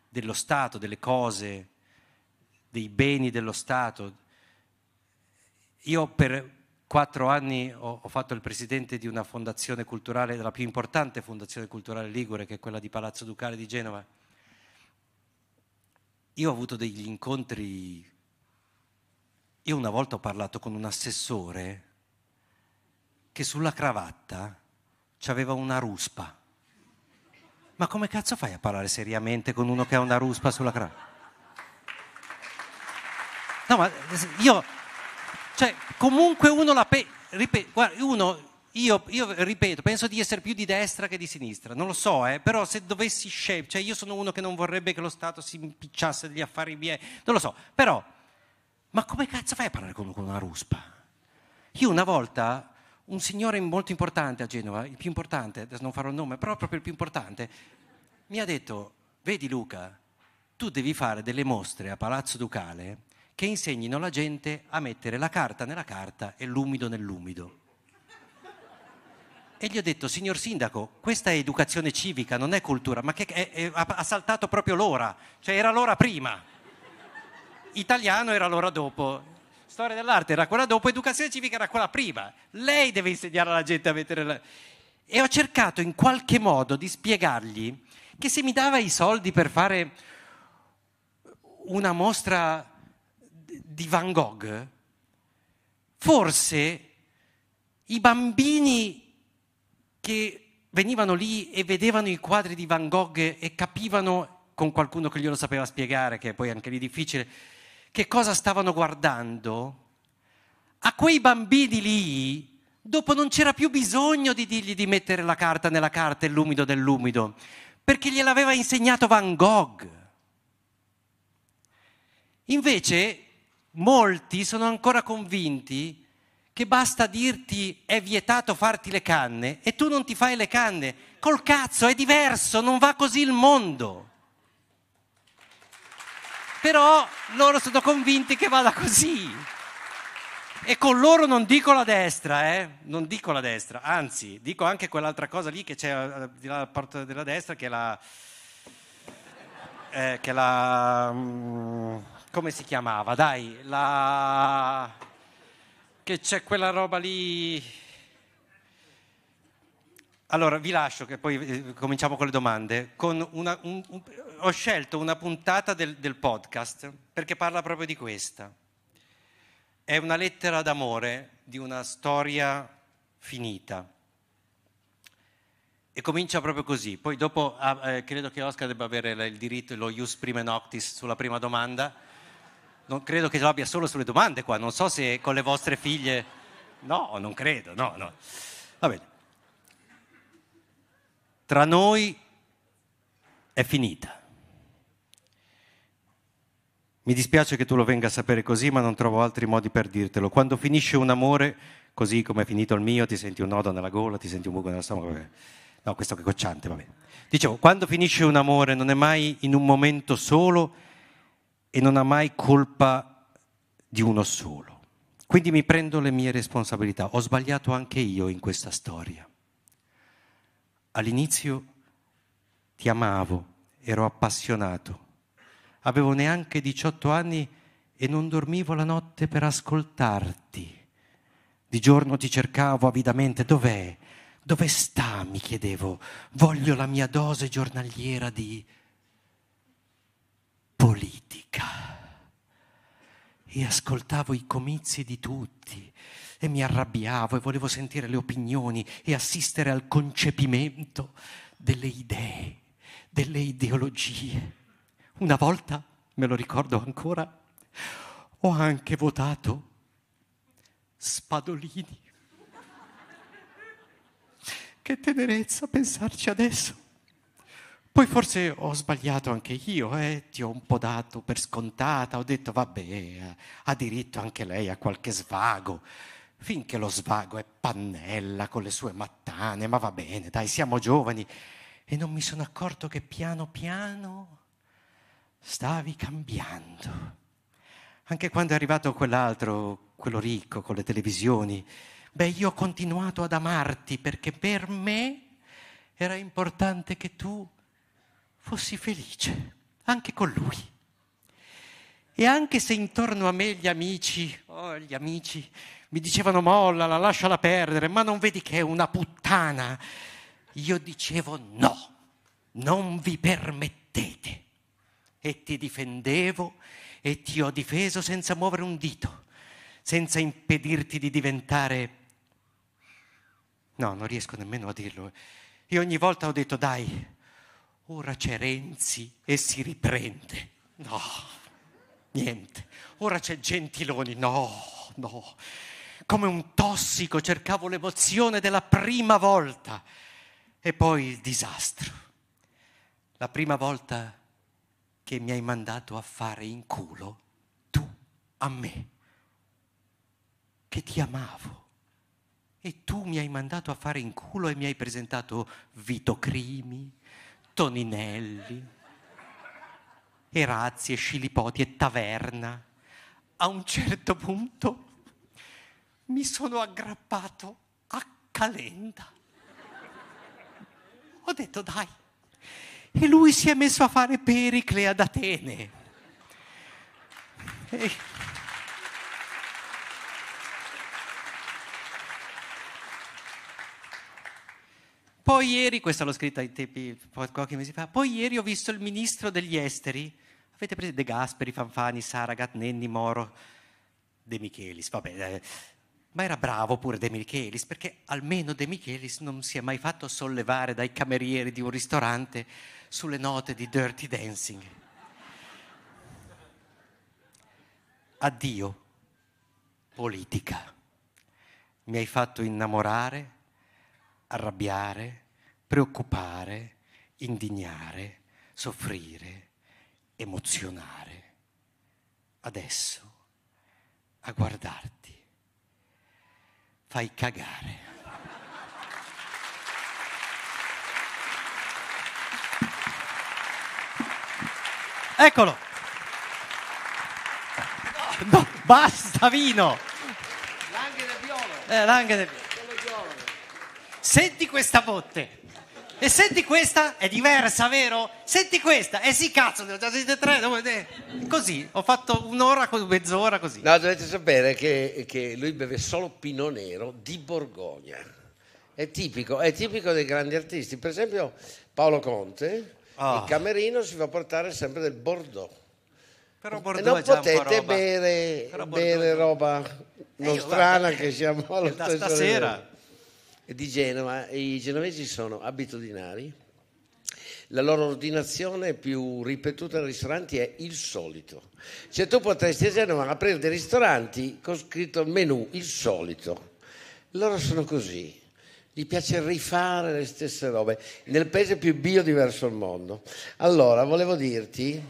dello Stato, delle cose, dei beni dello Stato. Io per quattro anni ho, ho, fatto il presidente di una fondazione culturale, della più importante fondazione culturale ligure, che è quella di Palazzo Ducale di Genova. Io ho avuto degli incontri, io una volta ho parlato con un assessore che sulla cravatta c'aveva una ruspa. Ma come cazzo fai a parlare seriamente con uno che ha una ruspa sulla crana? No, ma io... Cioè, comunque uno la... Pe- ripeto, guarda, uno... Io, io, ripeto, penso di essere più di destra che di sinistra, non lo so, eh, però se dovessi scegliere, cioè io sono uno che non vorrebbe che lo Stato si impicciasse degli affari miei, non lo so, però, ma come cazzo fai a parlare con, uno con una ruspa? Io una volta un signore molto importante a Genova, il più importante, adesso non farò il nome, però proprio il più importante, mi ha detto, vedi Luca, tu devi fare delle mostre a Palazzo Ducale che insegnino la gente a mettere la carta nella carta e l'umido nell'umido. E gli ho detto, signor sindaco, questa è educazione civica, non è cultura, ma che è, è, ha saltato proprio l'ora, cioè era l'ora prima, italiano era l'ora dopo storia dell'arte era quella dopo, educazione civica era quella prima. Lei deve insegnare alla gente a mettere la... E ho cercato in qualche modo di spiegargli che se mi dava i soldi per fare una mostra di Van Gogh, forse i bambini che venivano lì e vedevano i quadri di Van Gogh e capivano con qualcuno che glielo sapeva spiegare, che è poi anche lì è difficile, che cosa stavano guardando, a quei bambini lì dopo non c'era più bisogno di dirgli di mettere la carta nella carta e l'umido dell'umido, perché gliel'aveva insegnato Van Gogh. Invece molti sono ancora convinti che basta dirti è vietato farti le canne e tu non ti fai le canne. Col cazzo è diverso, non va così il mondo. Però loro sono convinti che vada così. E con loro non dico la destra, eh? non dico la destra, anzi, dico anche quell'altra cosa lì che c'è eh, alla parte della destra, che è la... Eh, che è la mm, come si chiamava? Dai, la... che c'è quella roba lì allora, vi lascio che poi eh, cominciamo con le domande. Con una, un, un, ho scelto una puntata del, del, podcast perché parla proprio di questa. È una lettera d'amore di una storia finita. E comincia proprio così. Poi dopo ah, eh, credo che Oscar debba avere il diritto, lo ius prime noctis sulla prima domanda. Non, credo che ce l'abbia solo sulle domande qua. Non so se con le vostre figlie... No, non credo, no, no. Va bene tra noi è finita. Mi dispiace che tu lo venga a sapere così, ma non trovo altri modi per dirtelo. Quando finisce un amore, così come è finito il mio, ti senti un nodo nella gola, ti senti un buco nella stomaca. No, questo è cocciante, vabbè. Dicevo, quando finisce un amore non è mai in un momento solo e non ha mai colpa di uno solo. Quindi mi prendo le mie responsabilità. Ho sbagliato anche io in questa storia all'inizio ti amavo, ero appassionato. Avevo neanche 18 anni e non dormivo la notte per ascoltarti. Di giorno ti cercavo avidamente. Dov'è? Dove sta? mi chiedevo. Voglio la mia dose giornaliera di politica. E ascoltavo i comizi di tutti e mi arrabbiavo e volevo sentire le opinioni e assistere al concepimento delle idee, delle ideologie. Una volta, me lo ricordo ancora, ho anche votato Spadolini. Che tenerezza pensarci adesso. Poi forse ho sbagliato anche io, eh? ti ho un po' dato per scontata, ho detto vabbè, eh, ha diritto anche lei a qualche svago finché lo svago è pannella con le sue mattane, ma va bene, dai, siamo giovani. E non mi sono accorto che piano piano stavi cambiando. Anche quando è arrivato quell'altro, quello ricco con le televisioni, beh, io ho continuato ad amarti perché per me era importante che tu fossi felice, anche con lui. E anche se intorno a me gli amici, oh, gli amici, mi dicevano mollala, lasciala perdere, ma non vedi che è una puttana? Io dicevo no, non vi permettete. E ti difendevo e ti ho difeso senza muovere un dito, senza impedirti di diventare... No, non riesco nemmeno a dirlo. E ogni volta ho detto dai, ora c'è Renzi e si riprende. No, niente. Ora c'è Gentiloni. No, no come un tossico, cercavo l'emozione della prima volta e poi il disastro. La prima volta che mi hai mandato a fare in culo tu a me, che ti amavo. E tu mi hai mandato a fare in culo e mi hai presentato Vito Crimi, Toninelli, Erazzi e Scilipoti e Taverna. A un certo punto mi sono aggrappato a Calenda. Ho detto dai. E lui si è messo a fare Pericle ad Atene. E... Poi ieri, questa l'ho scritta ai tempi qualche mese fa, poi ieri ho visto il ministro degli esteri, avete preso De Gasperi, Fanfani, Saragat, Nenni, Moro, De Michelis, vabbè, eh ma era bravo pure De Michelis, perché almeno De Michelis non si è mai fatto sollevare dai camerieri di un ristorante sulle note di Dirty Dancing. Addio, politica. Mi hai fatto innamorare, arrabbiare, preoccupare, indignare, soffrire, emozionare. Adesso, a guardarti fai cagare. Eccolo. No, basta vino. L'anghe del biologo. Eh, l'anghe del Senti questa botte. E senti questa, è diversa, vero? Senti questa, eh sì, cazzo, ne ho già sentite tre. Così, ho fatto un'ora, mezz'ora così. No, dovete sapere che, che lui beve solo pino Nero di Borgogna. È tipico, è tipico dei grandi artisti. Per esempio Paolo Conte, Oh. il camerino si fa portare sempre del Bordeaux. Però Bordeaux e non potete bere, bere, roba eh, non strana che siamo allo da stesso stasera. Livello di Genova, i genovesi sono abitudinari, la loro ordinazione più ripetuta nei ristoranti è il solito. Cioè tu potresti a Genova aprire dei ristoranti con scritto menù il solito. Loro sono così, gli piace rifare le stesse robe nel paese più biodiverso al mondo. Allora, volevo dirti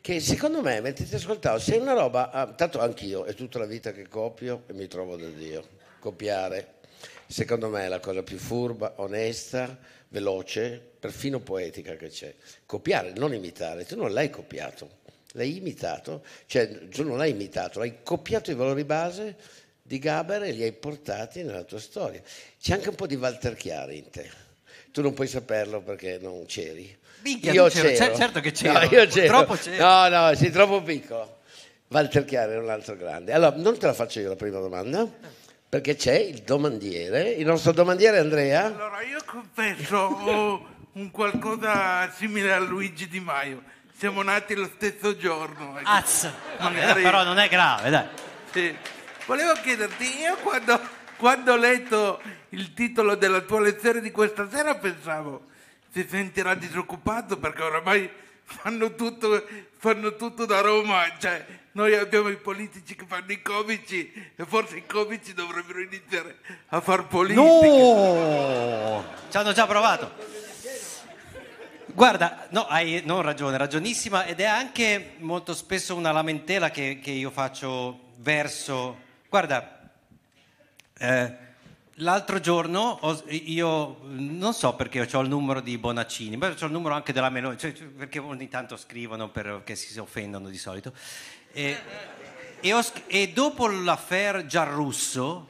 che secondo me, mentre ti ascoltavo, sei una roba, ah, tanto anch'io, è tutta la vita che copio e mi trovo da Dio, copiare secondo me è la cosa più furba, onesta, veloce, perfino poetica che c'è. Copiare, non imitare, tu non l'hai copiato, l'hai imitato, cioè tu non l'hai imitato, l'hai copiato i valori base di Gaber e li hai portati nella tua storia. C'è anche un po' di Walter Chiari in te. Tu non puoi saperlo perché non c'eri. Minchia, io c'ero. c'ero. Certo che c'ero. No, io c'ero. c'ero. No, no, sei troppo piccolo. Walter Chiari è un altro grande. Allora, non te la faccio io la prima domanda perché c'è il domandiere, il nostro domandiere Andrea. Allora, io confesso, un qualcosa simile a Luigi Di Maio. Siamo nati lo stesso giorno. Ecco. Azz, Magari... però non è grave, dai. Sì. Volevo chiederti, io quando, quando ho letto il titolo della tua lezione di questa sera pensavo si sentirà disoccupato perché oramai fanno tutto, fanno tutto da Roma, cioè noi abbiamo i politici che fanno i comici e forse i comici dovrebbero iniziare a far politica. No! Ci hanno già provato. Guarda, no, hai non ragione, ragionissima ed è anche molto spesso una lamentela che, che io faccio verso... Guarda, eh, l'altro giorno ho, io non so perché ho il numero di Bonaccini, ma ho il numero anche della Meloni, cioè, perché ogni tanto scrivono perché si offendono di solito. E, e, ho, e dopo l'affaire Giarrusso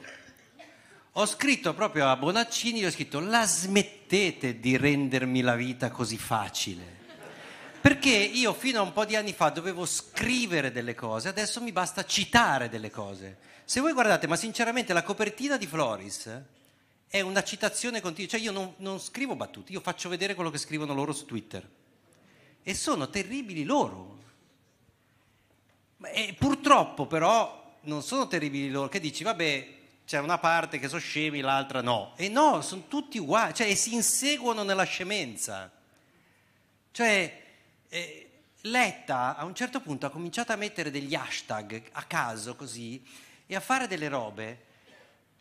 ho scritto proprio a Bonaccini, ho scritto la smettete di rendermi la vita così facile. Perché io fino a un po' di anni fa dovevo scrivere delle cose, adesso mi basta citare delle cose. Se voi guardate, ma sinceramente la copertina di Floris è una citazione continua, cioè io non, non scrivo battute, io faccio vedere quello che scrivono loro su Twitter. E sono terribili loro, e eh, purtroppo però non sono terribili loro che dici vabbè c'è una parte che sono scemi, l'altra no. E no, sono tutti uguali, cioè e si inseguono nella scemenza. Cioè, eh, Letta a un certo punto ha cominciato a mettere degli hashtag a caso così e a fare delle robe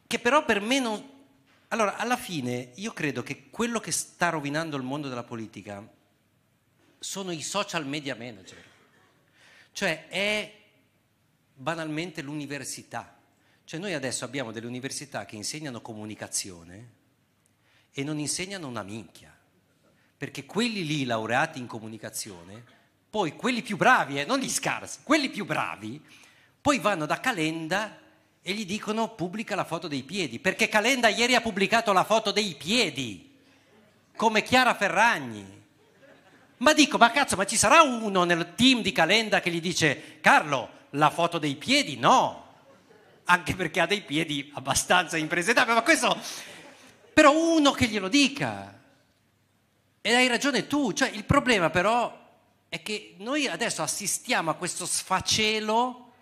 che però per me non... Allora, alla fine io credo che quello che sta rovinando il mondo della politica sono i social media manager. Cioè è banalmente l'università. Cioè noi adesso abbiamo delle università che insegnano comunicazione e non insegnano una minchia. Perché quelli lì laureati in comunicazione, poi quelli più bravi, eh, non gli scarsi, quelli più bravi, poi vanno da Calenda e gli dicono pubblica la foto dei piedi, perché Calenda ieri ha pubblicato la foto dei piedi, come Chiara Ferragni. Ma dico, ma cazzo, ma ci sarà uno nel team di Calenda che gli dice Carlo, la foto dei piedi? No, anche perché ha dei piedi abbastanza impresentabili, ma questo... Però uno che glielo dica. E hai ragione tu, cioè il problema però è che noi adesso assistiamo a questo sfacelo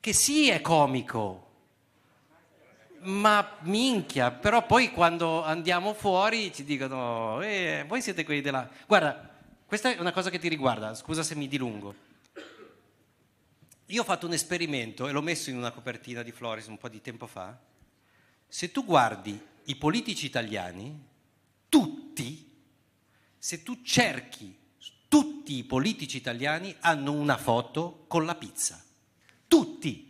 che sì è comico, ma minchia, però poi quando andiamo fuori ci dicono, eh, voi siete quelli della... Guarda, questa è una cosa che ti riguarda, scusa se mi dilungo. Io ho fatto un esperimento e l'ho messo in una copertina di Floris un po' di tempo fa. Se tu guardi i politici italiani, tutti, se tu cerchi tutti i politici italiani hanno una foto con la pizza. Tutti.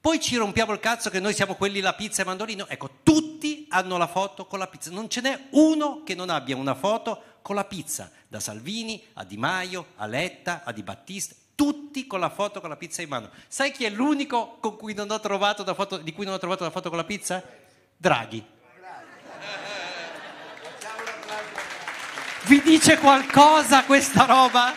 Poi ci rompiamo il cazzo che noi siamo quelli la pizza e mandolino. Ecco, tutti hanno la foto con la pizza. Non ce n'è uno che non abbia una foto con la pizza, da Salvini a Di Maio, a Letta, a Di Battista, tutti con la foto con la pizza in mano. Sai chi è l'unico con cui non ho trovato foto, di cui non ho trovato la foto con la pizza? Draghi. Vi dice qualcosa questa roba?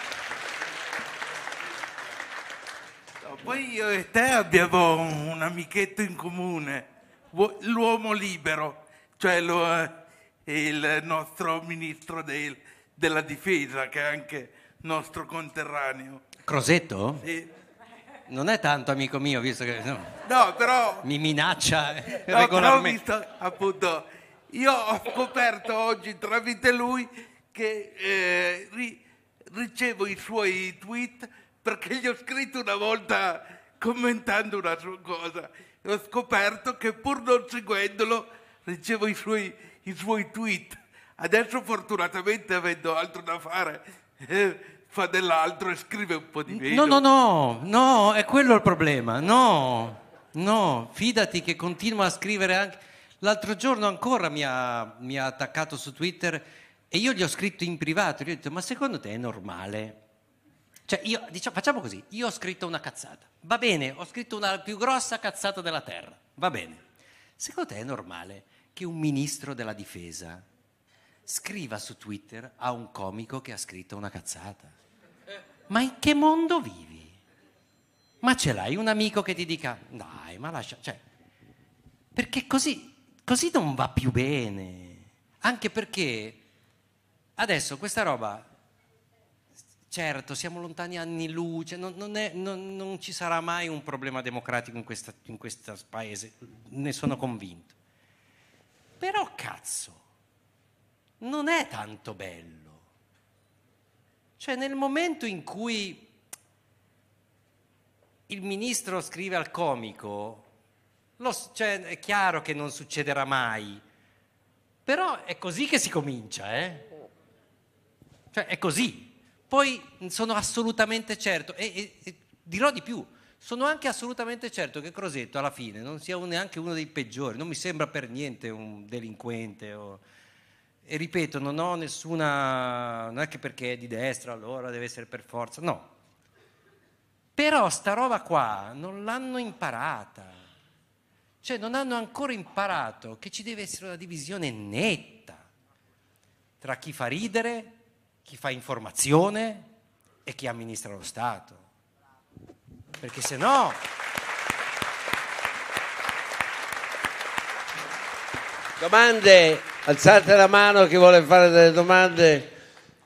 poi io e te abbiamo un amichetto in comune, l'uomo libero, cioè lo, eh, il nostro ministro del, della difesa, che è anche nostro conterraneo. Crosetto? Sì. Non è tanto amico mio, visto che no, no, però, mi minaccia eh, no, regolarmente. Però visto, appunto, io ho scoperto oggi tramite lui che eh, ri, ricevo i suoi tweet perché gli ho scritto una volta commentando una sua cosa. E ho scoperto che pur non seguendolo ricevo i suoi tweet i suoi tweet. Adesso fortunatamente avendo altro da fare, eh, fa dell'altro e scrive un po' di meno. No, no, no, no, è quello il problema. No, no, fidati che continua a scrivere anche... L'altro giorno ancora mi ha, mi ha attaccato su Twitter e io gli ho scritto in privato, gli ho detto ma secondo te è normale? Cioè io, diciamo, facciamo così, io ho scritto una cazzata, va bene, ho scritto una più grossa cazzata della Terra, va bene. Secondo te è normale? che un ministro della difesa scriva su Twitter a un comico che ha scritto una cazzata. Ma in che mondo vivi? Ma ce l'hai un amico che ti dica, dai, ma lascia, cioè, perché così, così non va più bene. Anche perché adesso questa roba, certo, siamo lontani anni luce, non, non, è, non, non ci sarà mai un problema democratico in questo paese, ne sono convinto. Però cazzo, non è tanto bello. Cioè nel momento in cui il ministro scrive al comico, lo, cioè, è chiaro che non succederà mai, però è così che si comincia, eh? Cioè è così. Poi sono assolutamente certo, e, e, e dirò di più, sono anche assolutamente certo che Crosetto alla fine non sia neanche uno dei peggiori, non mi sembra per niente un delinquente. O... E ripeto, non ho nessuna... non è che perché è di destra allora deve essere per forza, no. Però sta roba qua non l'hanno imparata. Cioè non hanno ancora imparato che ci deve essere una divisione netta tra chi fa ridere, chi fa informazione e chi amministra lo Stato perché se no... Domande, alzate la mano chi vuole fare delle domande.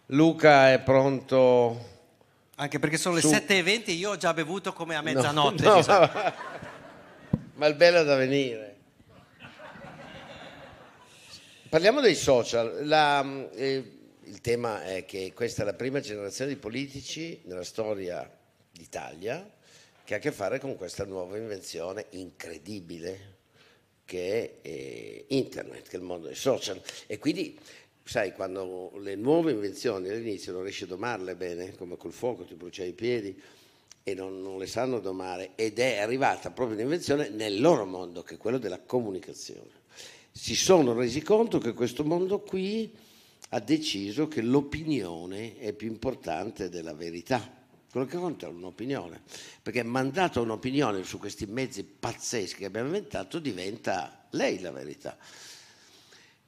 Luca è pronto. Anche perché sono le 7.20 e io ho già bevuto come a mezzanotte. No, no, diciamo. ma... ma il bello è da venire. Parliamo dei social. La, eh, il tema è che questa è la prima generazione di politici nella storia d'Italia che ha a che fare con questa nuova invenzione incredibile che è eh, internet, che è il mondo dei social. E quindi, sai, quando le nuove invenzioni all'inizio non riesci a domarle bene, come col fuoco ti brucia i piedi e non, non le sanno domare, ed è arrivata proprio un'invenzione nel loro mondo, che è quello della comunicazione. Si sono resi conto che questo mondo qui ha deciso che l'opinione è più importante della verità quello che conta è un'opinione, perché mandata un'opinione su questi mezzi pazzeschi che abbiamo inventato diventa lei la verità.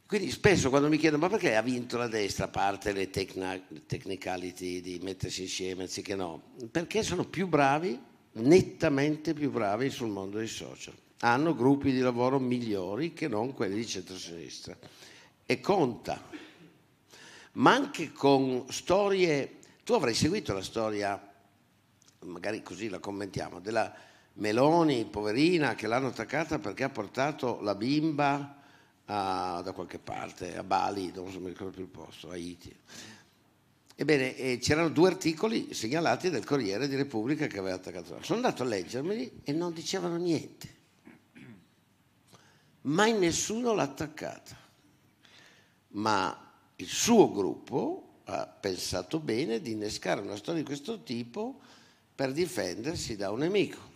Quindi spesso quando mi chiedono ma perché ha vinto la destra, a parte le technicality di mettersi insieme anziché no, perché sono più bravi, nettamente più bravi sul mondo dei social. Hanno gruppi di lavoro migliori che non quelli di centrosinistra. E conta. Ma anche con storie... Tu avrai seguito la storia magari così la commentiamo, della Meloni, poverina, che l'hanno attaccata perché ha portato la bimba a, da qualche parte, a Bali, non so, mi ricordo più il posto, a Haiti. Ebbene, eh, c'erano due articoli segnalati dal Corriere di Repubblica che aveva attaccato. Sono andato a leggermeli e non dicevano niente. Mai nessuno l'ha attaccata. Ma il suo gruppo ha pensato bene di innescare una storia di questo tipo per difendersi da un nemico.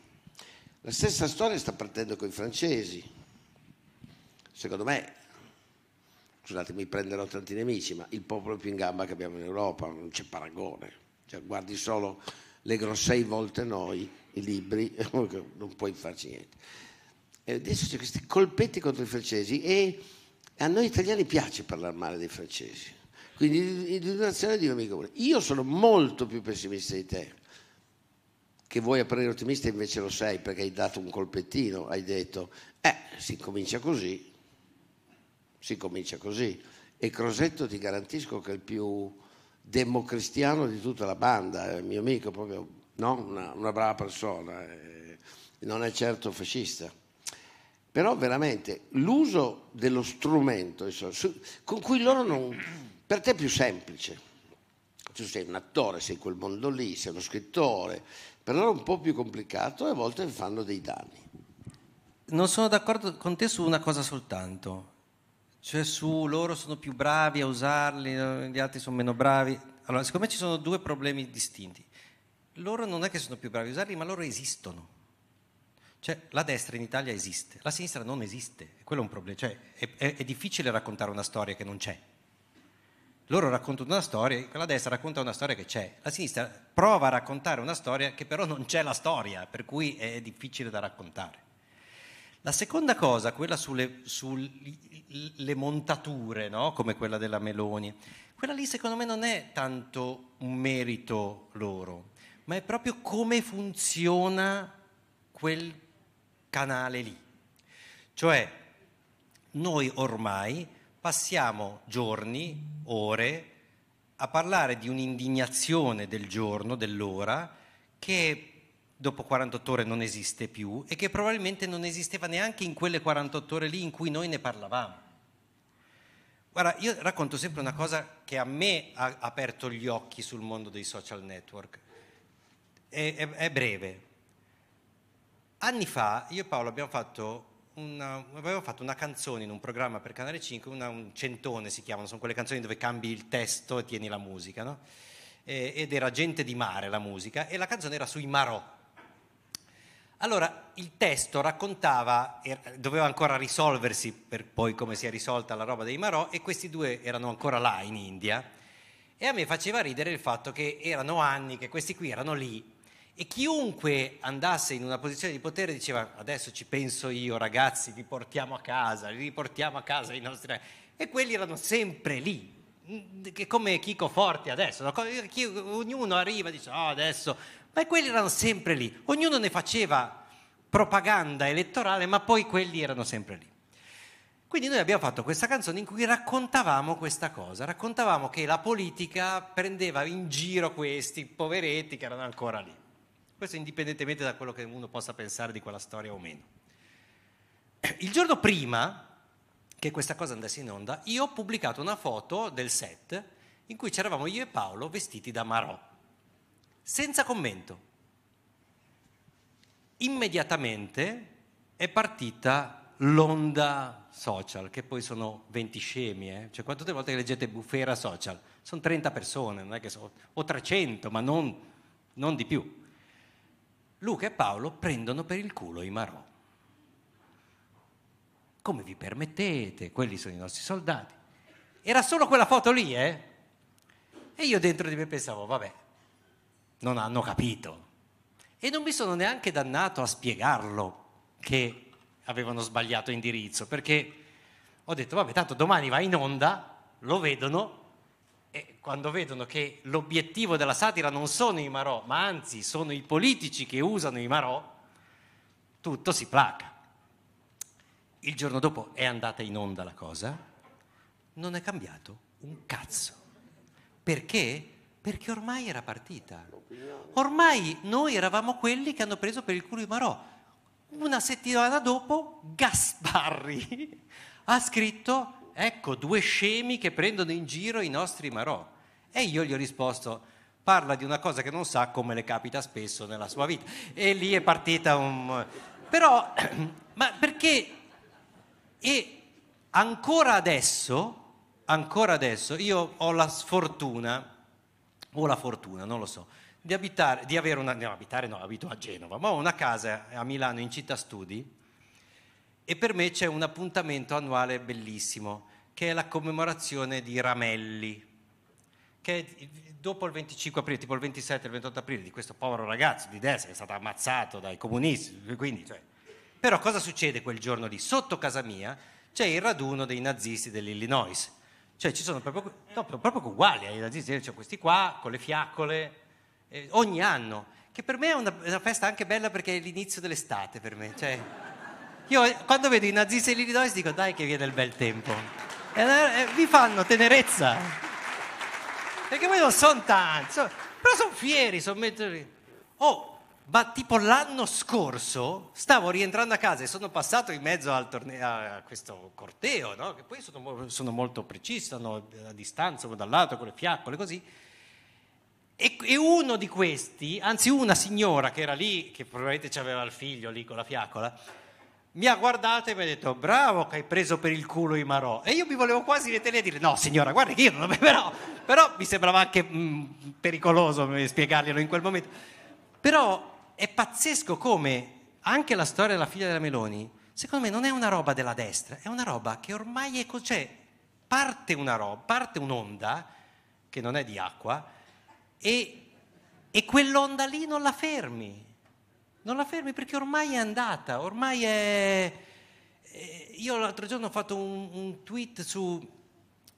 La stessa storia sta partendo con i francesi. Secondo me, scusate, mi prenderò tanti nemici, ma il popolo più in gamba che abbiamo in Europa, non c'è paragone. Cioè, guardi solo le grossei volte noi, i libri, non puoi farci niente. E adesso c'è questi colpetti contro i francesi e a noi italiani piace parlare male dei francesi. Quindi l'indignazione di un amico. Io sono molto più pessimista di te che vuoi apparire ottimista invece lo sei perché hai dato un colpettino, hai detto, eh, si comincia così, si comincia così. E Crosetto ti garantisco che è il più democristiano di tutta la banda, è il mio amico proprio, no? una, una brava persona, eh, non è certo fascista. Però veramente l'uso dello strumento insomma, su, con cui loro non... per te è più semplice. Tu sei un attore, sei quel mondo lì, sei uno scrittore, per loro è un po' più complicato e a volte fanno dei danni. Non sono d'accordo con te su una cosa soltanto, cioè su loro sono più bravi a usarli, gli altri sono meno bravi. Allora, secondo me ci sono due problemi distinti. Loro non è che sono più bravi a usarli, ma loro esistono. Cioè, la destra in Italia esiste, la sinistra non esiste, quello è un problema. Cioè, è, è, è difficile raccontare una storia che non c'è loro raccontano una storia, la destra racconta una storia che c'è, la sinistra prova a raccontare una storia che però non c'è la storia, per cui è difficile da raccontare. La seconda cosa, quella sulle, sulle montature, no? come quella della Meloni, quella lì secondo me non è tanto un merito loro, ma è proprio come funziona quel canale lì. Cioè, noi ormai passiamo giorni, ore, a parlare di un'indignazione del giorno, dell'ora, che dopo 48 ore non esiste più e che probabilmente non esisteva neanche in quelle 48 ore lì in cui noi ne parlavamo. Guarda, io racconto sempre una cosa che a me ha aperto gli occhi sul mondo dei social network. È, è, è breve. Anni fa io e Paolo abbiamo fatto una, avevo fatto una canzone in un programma per Canale 5, una, un centone si chiamano, sono quelle canzoni dove cambi il testo e tieni la musica, no? e, ed era Gente di mare la musica e la canzone era sui Marò. Allora il testo raccontava, era, doveva ancora risolversi per poi come si è risolta la roba dei Marò e questi due erano ancora là in India e a me faceva ridere il fatto che erano anni che questi qui erano lì e chiunque andasse in una posizione di potere diceva adesso ci penso io ragazzi, vi portiamo a casa, vi portiamo a casa i nostri... E quelli erano sempre lì, mm, come Chico Forti adesso, ognuno arriva e dice oh, adesso, ma quelli erano sempre lì, ognuno ne faceva propaganda elettorale, ma poi quelli erano sempre lì. Quindi noi abbiamo fatto questa canzone in cui raccontavamo questa cosa, raccontavamo che la politica prendeva in giro questi poveretti che erano ancora lì. Questo indipendentemente da quello che uno possa pensare di quella storia o meno. Il giorno prima che questa cosa andasse in onda, io ho pubblicato una foto del set in cui c'eravamo io e Paolo vestiti da Marò, senza commento. Immediatamente è partita l'onda social, che poi sono 20 scemi, eh? cioè quante volte che leggete bufera social? Sono 30 persone, non è che sono, o 300, ma non, non di più. Luca e Paolo prendono per il culo i Marò. Come vi permettete? Quelli sono i nostri soldati. Era solo quella foto lì, eh? E io dentro di me pensavo, vabbè, non hanno capito. E non mi sono neanche dannato a spiegarlo che avevano sbagliato indirizzo, perché ho detto, vabbè, tanto domani va in onda, lo vedono, e quando vedono che l'obiettivo della satira non sono i marò, ma anzi sono i politici che usano i marò, tutto si placa. Il giorno dopo è andata in onda la cosa, non è cambiato un cazzo. Perché? Perché ormai era partita. Ormai noi eravamo quelli che hanno preso per il culo i marò. Una settimana dopo Gasparri ha scritto ecco due scemi che prendono in giro i nostri Marò. E io gli ho risposto, parla di una cosa che non sa come le capita spesso nella sua vita. E lì è partita un... Però, ma perché... E ancora adesso, ancora adesso, io ho la sfortuna, o la fortuna, non lo so, di abitare, di avere una... No, abitare no, abito a Genova, ma ho una casa a Milano in città studi, e per me c'è un appuntamento annuale bellissimo, che è la commemorazione di Ramelli, che è dopo il 25 aprile, tipo il 27, il 28 aprile, di questo povero ragazzo di destra che è stato ammazzato dai comunisti. Quindi, cioè. Però cosa succede quel giorno lì? Sotto casa mia c'è il raduno dei nazisti dell'Illinois. Cioè ci sono proprio, no, proprio uguali ai nazisti, cioè questi qua con le fiaccole, eh, ogni anno, che per me è una, una, festa anche bella perché è l'inizio dell'estate per me. Cioè. Io quando vedo i nazisti e i lidoisi dico dai che viene il bel tempo. E, e vi fanno tenerezza. Perché poi non sono tanti, son, però sono fieri, sono metri. Oh, ma tipo l'anno scorso stavo rientrando a casa e sono passato in mezzo al torneo, a questo corteo, no? che poi sono, sono molto precisi, sono a distanza uno dall'altro con le fiaccole così. E, e, uno di questi, anzi una signora che era lì, che probabilmente aveva il figlio lì con la fiaccola, mi ha guardato e mi ha detto bravo che hai preso per il culo i Marò e io mi volevo quasi ritenere e dire no signora guarda che io non però, però mi sembrava anche mh, mm, pericoloso eh, spiegarglielo in quel momento però è pazzesco come anche la storia della figlia della Meloni secondo me non è una roba della destra è una roba che ormai è cioè parte una roba parte un'onda che non è di acqua e, e quell'onda lì non la fermi non la fermi perché ormai è andata, ormai è... Io l'altro giorno ho fatto un, un tweet su,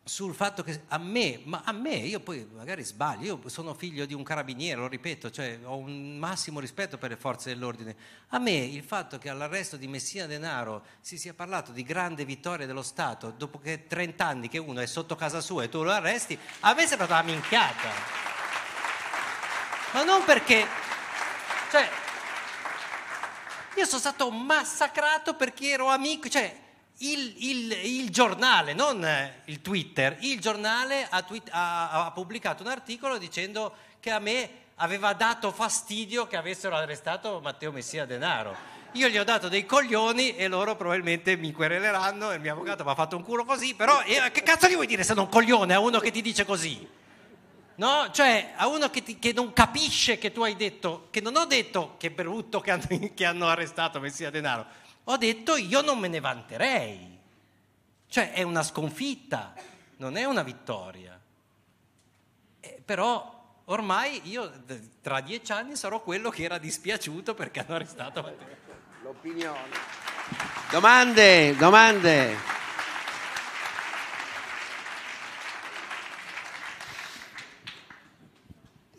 sul fatto che a me, ma a me, io poi magari sbaglio, io sono figlio di un carabiniere, lo ripeto, cioè ho un massimo rispetto per le forze dell'ordine, a me il fatto che all'arresto di Messina Denaro si sia parlato di grande vittoria dello Stato dopo che 30 anni che uno è sotto casa sua e tu lo arresti, a me sembra una minchiata. Ma non perché... Cioè, io sono stato massacrato perché ero amico, cioè il, il, il giornale, non eh, il Twitter, il giornale ha, tweet, ha, ha pubblicato un articolo dicendo che a me aveva dato fastidio che avessero arrestato Matteo Messia Denaro. Io gli ho dato dei coglioni e loro probabilmente mi quereleranno e il mio avvocato mi ha fatto un culo così, però eh, che cazzo gli vuoi dire se non coglione a uno che ti dice così? No, cioè a uno che, ti, che, non capisce che tu hai detto, che non ho detto che brutto che hanno, che hanno arrestato Messia Denaro, ho detto io non me ne vanterei. Cioè è una sconfitta, non è una vittoria. Eh, però ormai io tra dieci anni sarò quello che era dispiaciuto perché hanno arrestato Matteo. L'opinione. Domande, domande.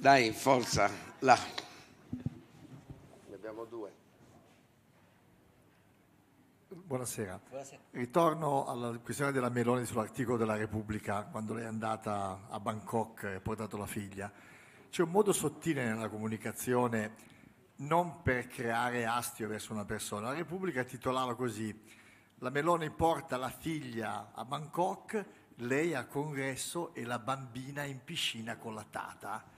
Dai, forza, là. Ne abbiamo due. Buonasera. Buonasera. Ritorno alla questione della Meloni sull'articolo della Repubblica, quando lei è andata a Bangkok e ha portato la figlia. C'è un modo sottile nella comunicazione, non per creare astio verso una persona. La Repubblica titolava così, la Meloni porta la figlia a Bangkok, lei al congresso e la bambina in piscina con la tata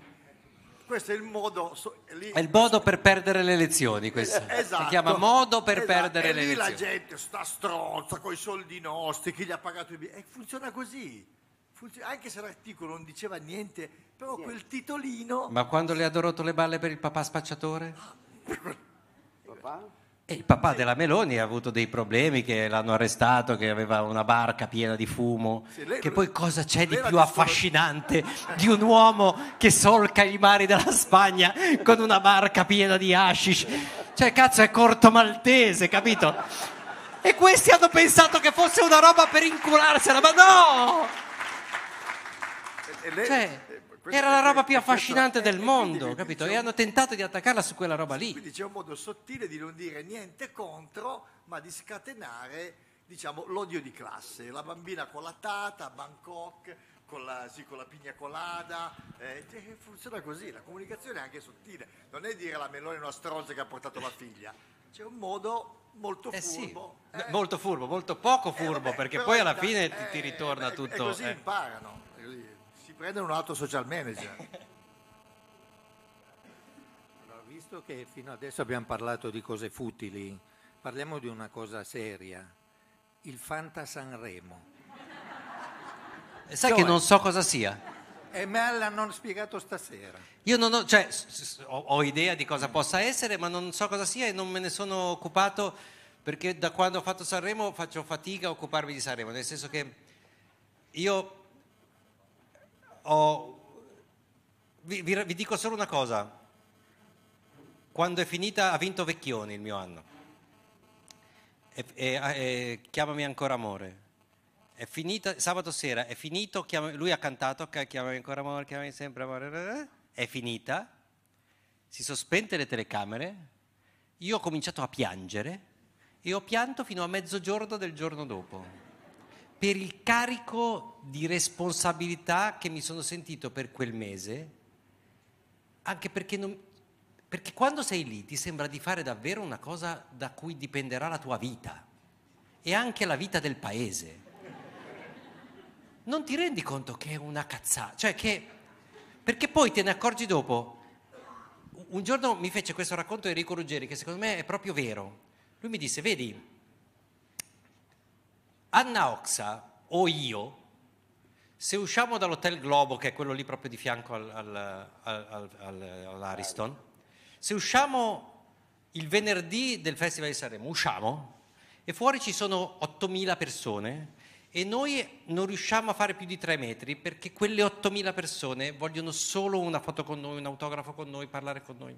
questo è il modo. Lì, è il modo per perdere le elezioni, questo. Eh, esatto, si chiama modo per esatto, perdere le elezioni. E lì la gente sta strozza con i soldi nostri, chi gli ha pagato i biglietti. E funziona così. Funziona, anche se l'articolo non diceva niente, però quel titolino. Ma quando le ha dorotto le balle per il papà spacciatore? Ah, papà? E il papà della Meloni ha avuto dei problemi che l'hanno arrestato, che aveva una barca piena di fumo. Sì, lei, che poi cosa c'è di più affascinante di un uomo che solca i mari della Spagna con una barca piena di hashish? Cioè, cazzo, è corto maltese, capito? E questi hanno pensato che fosse una roba per incularsela, ma no! Lei, cioè, era la roba più affascinante del mondo, capito? E hanno tentato di attaccarla su quella roba lì. Quindi c'è un modo sottile di non dire niente contro, ma di scatenare, diciamo, l'odio di classe. La bambina con la tata, Bangkok, con la, sì, con la pigna colada, eh, funziona così, la comunicazione è anche sottile, non è dire la Meloni è una stronza che ha portato la figlia, c'è un modo molto eh furbo. Sì. Eh, eh. Molto furbo, molto poco eh, furbo, vabbè, perché poi alla fine ti, ti ritorna tutto. E così eh. imparano prendere un altro social manager. Allora, visto che fino adesso abbiamo parlato di cose futili, parliamo di una cosa seria, il Fanta Sanremo. sai cioè, che non so cosa sia? E me l'hanno spiegato stasera. Io non ho, cioè, ho, ho idea di cosa possa essere, ma non so cosa sia e non me ne sono occupato perché da quando ho fatto Sanremo faccio fatica a occuparmi di Sanremo, nel senso che io ho... vi, vi, vi dico solo una cosa, quando è finita ha vinto Vecchioni il mio anno. E, e, ah, e, chiamami ancora amore. È finita, sabato sera è finito, chiama, lui ha cantato, chiamami ancora amore, chiamami sempre amore, eh, eh, eh. è finita, si sospente le telecamere, io ho cominciato a piangere e ho pianto fino a mezzogiorno del giorno dopo per il carico di responsabilità che mi sono sentito per quel mese, anche perché, non, perché quando sei lì ti sembra di fare davvero una cosa da cui dipenderà la tua vita e anche la vita del paese. Non ti rendi conto che è una cazzata, cioè che, perché poi te ne accorgi dopo. Un giorno mi fece questo racconto Enrico Ruggeri che secondo me è proprio vero. Lui mi disse, vedi, Anna Oxa o io, se usciamo dall'Hotel Globo, che è quello lì proprio di fianco al, al, al, all'Ariston, se usciamo il venerdì del Festival di Sanremo, usciamo e fuori ci sono 8.000 persone e noi non riusciamo a fare più di tre metri perché quelle 8.000 persone vogliono solo una foto con noi, un autografo con noi, parlare con noi.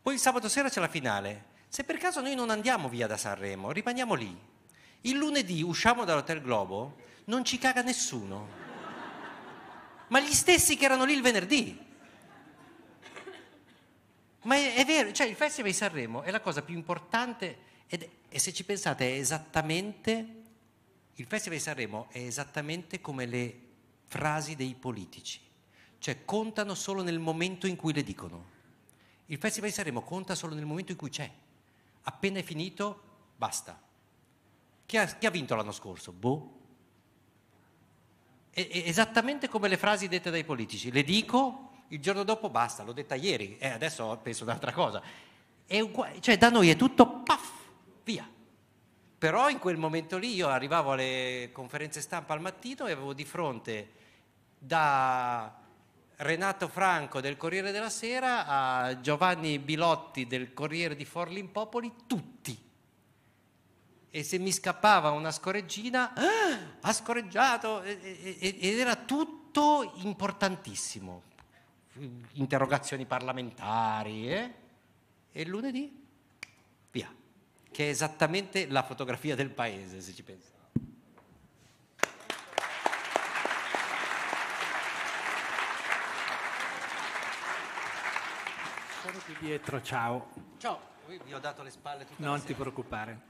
Poi il sabato sera c'è la finale. Se per caso noi non andiamo via da Sanremo, rimaniamo lì, il lunedì usciamo dall'Hotel Globo, non ci caga nessuno. Ma gli stessi che erano lì il venerdì. Ma è, è vero, cioè il Festival di Sanremo è la cosa più importante ed, e se ci pensate è esattamente, il Festival di Sanremo è esattamente come le frasi dei politici, cioè contano solo nel momento in cui le dicono. Il Festival di Sanremo conta solo nel momento in cui c'è. Appena è finito, basta chi ha, chi ha vinto l'anno scorso? Boh. E, esattamente come le frasi dette dai politici. Le dico, il giorno dopo basta, l'ho detta ieri, e eh, adesso penso un'altra cosa. Uguale, cioè da noi è tutto paf, via. Però in quel momento lì io arrivavo alle conferenze stampa al mattino e avevo di fronte da Renato Franco del Corriere della Sera a Giovanni Bilotti del Corriere di Forlimpopoli tutti e se mi scappava una scoreggina, ah, ha scoreggiato ed era tutto importantissimo. Interrogazioni parlamentari eh? e lunedì via, che è esattamente la fotografia del paese se ci pensate. Sono qui dietro, ciao. Ciao, vi ho dato le spalle tutta Non ti preoccupare.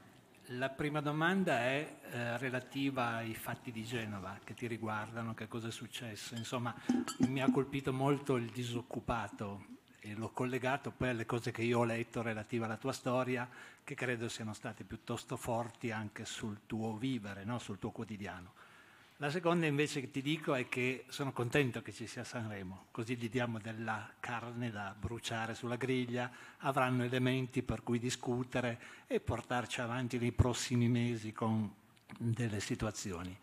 La prima domanda è eh, relativa ai fatti di Genova che ti riguardano, che cosa è successo. Insomma, mi ha colpito molto il disoccupato e l'ho collegato poi alle cose che io ho letto relative alla tua storia, che credo siano state piuttosto forti anche sul tuo vivere, no? sul tuo quotidiano. La seconda invece che ti dico è che sono contento che ci sia Sanremo, così gli diamo della carne da bruciare sulla griglia, avranno elementi per cui discutere e portarci avanti nei prossimi mesi con delle situazioni.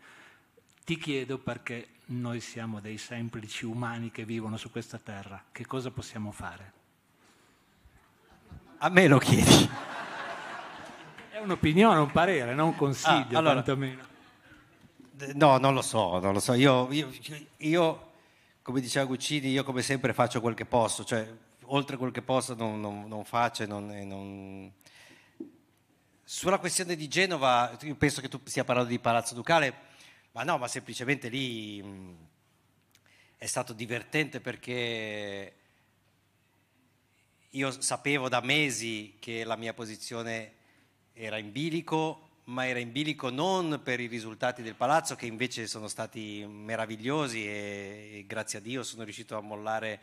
Ti chiedo perché noi siamo dei semplici umani che vivono su questa terra, che cosa possiamo fare? A me lo chiedi. È un'opinione, un parere, non un consiglio, ah, allora, tantomeno. No, non lo so, non lo so. Io, io, io, come diceva Guccini, io come sempre faccio quel che posso, cioè oltre quel che posso non, non, non faccio. Non, non... Sulla questione di Genova, penso che tu stia parlando di Palazzo Ducale, ma no, ma semplicemente lì mh, è stato divertente perché io sapevo da mesi che la mia posizione era in bilico ma era in bilico non per i risultati del palazzo che invece sono stati meravigliosi e, e grazie a Dio sono riuscito a mollare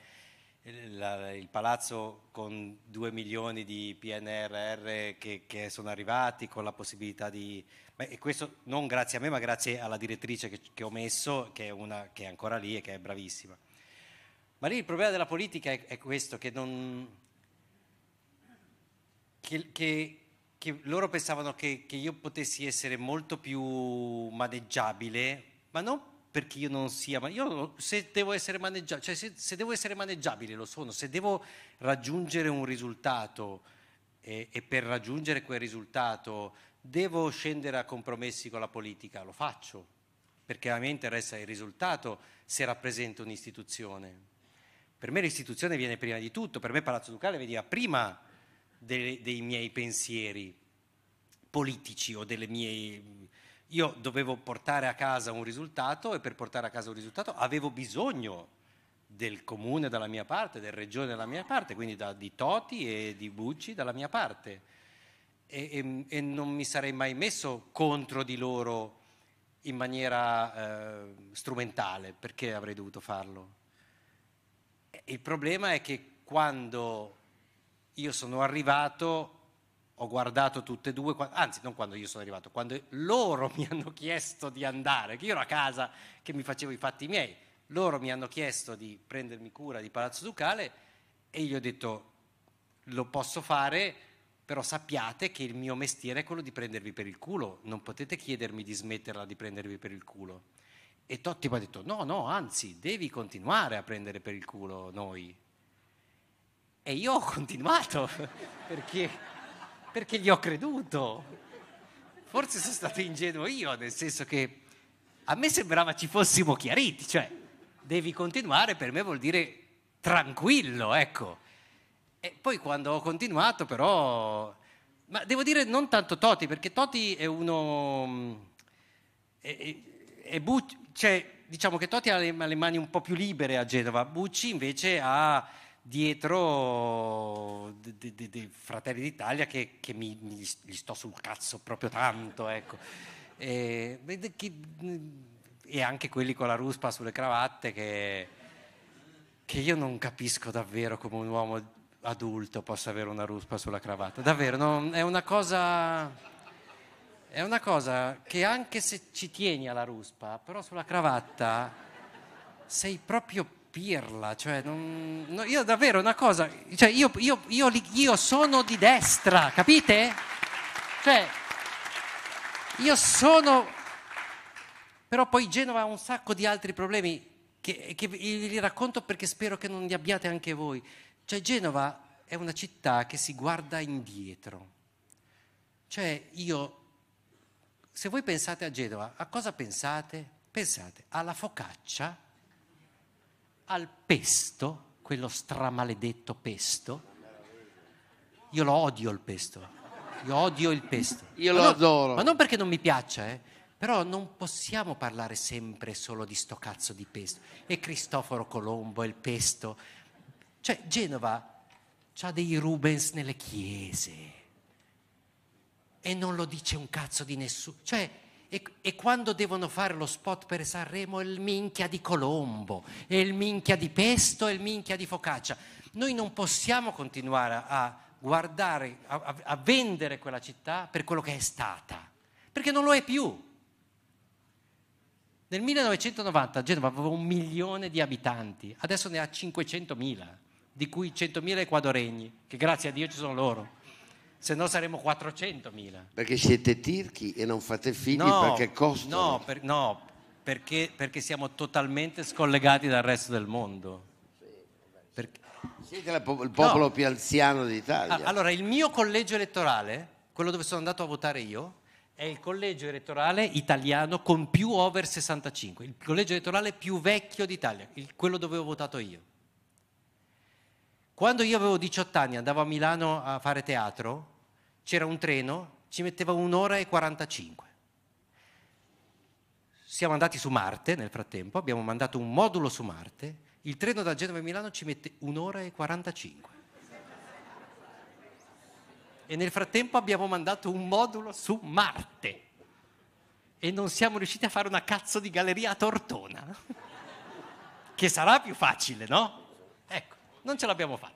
il, eh, il palazzo con 2 milioni di PNRR che, che, sono arrivati con la possibilità di... Beh, e questo non grazie a me ma grazie alla direttrice che, che ho messo che è, una, che è, ancora lì e che è bravissima. Ma lì il problema della politica è, è questo, che non... che che loro pensavano che, che, io potessi essere molto più maneggiabile, ma non perché io non sia, ma io se devo essere maneggiabile, cioè se, se devo essere maneggiabile lo sono, se devo raggiungere un risultato e, e per raggiungere quel risultato devo scendere a compromessi con la politica, lo faccio, perché a me interessa il risultato se rappresento un'istituzione. Per me l'istituzione viene prima di tutto, per me Palazzo Ducale veniva prima dei, dei miei pensieri politici o delle mie... Io dovevo portare a casa un risultato e per portare a casa un risultato avevo bisogno del comune dalla mia parte, del regione dalla mia parte, quindi da, di Toti e di Bucci dalla mia parte. E, e, e, non mi sarei mai messo contro di loro in maniera eh, strumentale, perché avrei dovuto farlo. Il problema è che quando io sono arrivato, ho guardato tutte e due, anzi non quando io sono arrivato, quando loro mi hanno chiesto di andare, che io ero a casa che mi facevo i fatti miei, loro mi hanno chiesto di prendermi cura di Palazzo Ducale e io gli ho detto lo posso fare, però sappiate che il mio mestiere è quello di prendervi per il culo, non potete chiedermi di smetterla di prendervi per il culo. E Totti mi ha detto no, no, anzi, devi continuare a prendere per il culo noi, e io ho continuato perché, perché gli ho creduto. Forse sono stato ingenuo io, nel senso che a me sembrava ci fossimo chiariti, cioè devi continuare per me vuol dire tranquillo, ecco. E poi quando ho continuato però... Ma devo dire non tanto Toti, perché Toti è uno... È, è Bucci, cioè, diciamo che Toti ha le, mani un po' più libere a Genova, Bucci invece ha dietro di, di, di Fratelli d'Italia che, che mi, mi, gli sto sul cazzo proprio tanto, ecco. E, e anche quelli con la ruspa sulle cravatte che, che io non capisco davvero come un uomo adulto possa avere una ruspa sulla cravatta. Davvero, no, è una cosa... È una cosa che anche se ci tieni alla ruspa, però sulla cravatta sei proprio capirla. Cioè, non, no, io davvero una cosa, cioè io, io, io, io, sono di destra, capite? Cioè, io sono... Però poi Genova ha un sacco di altri problemi che, vi racconto perché spero che non li abbiate anche voi. Cioè Genova è una città che si guarda indietro. Cioè io, se voi pensate a Genova, a cosa pensate? Pensate alla focaccia al pesto, quello stramaledetto pesto. Io lo odio il pesto. Io odio il pesto. Io ma lo non, adoro. Ma non perché non mi piaccia, eh? Però non possiamo parlare sempre solo di sto cazzo di pesto. E Cristoforo Colombo e il pesto. Cioè, Genova ha dei Rubens nelle chiese. E non lo dice un cazzo di nessuno. Cioè, e, e, quando devono fare lo spot per Sanremo è il minchia di Colombo, è il minchia di Pesto, è il minchia di Focaccia. Noi non possiamo continuare a guardare, a, a vendere quella città per quello che è stata, perché non lo è più. Nel 1990 Genova aveva un milione di abitanti, adesso ne ha 500.000, di cui 100.000 equadoregni, che grazie a Dio ci sono loro se no saremo 400.000. Perché siete tirchi e non fate figli no, perché costano. No, per, no perché, perché, siamo totalmente scollegati dal resto del mondo. Perché... Siete la, il popolo no. più anziano d'Italia. Allora, il mio collegio elettorale, quello dove sono andato a votare io, è il collegio elettorale italiano con più over 65, il collegio elettorale più vecchio d'Italia, il, quello dove ho votato io. Quando io avevo 18 anni andavo a Milano a fare teatro, c'era un treno, ci metteva un'ora e 45. Siamo andati su Marte nel frattempo, abbiamo mandato un modulo su Marte, il treno da Genova a Milano ci mette un'ora e 45. E nel frattempo abbiamo mandato un modulo su Marte e non siamo riusciti a fare una cazzo di galleria a Tortona, che sarà più facile, no? Ecco, non ce l'abbiamo fatta.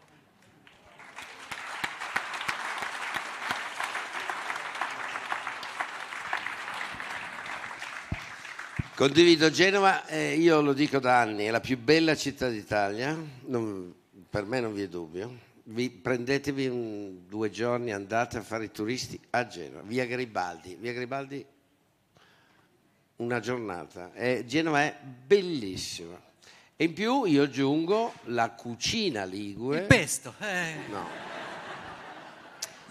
Condivido Genova, eh, io lo dico da anni, è la più bella città d'Italia, non- per me non vi è dubbio. Vi- prendetevi un- due giorni, andate a fare i turisti a Genova, via Garibaldi, via Garibaldi una giornata. Eh, Genova è bellissima. E in più io aggiungo la cucina ligure. Il pesto. eh. No.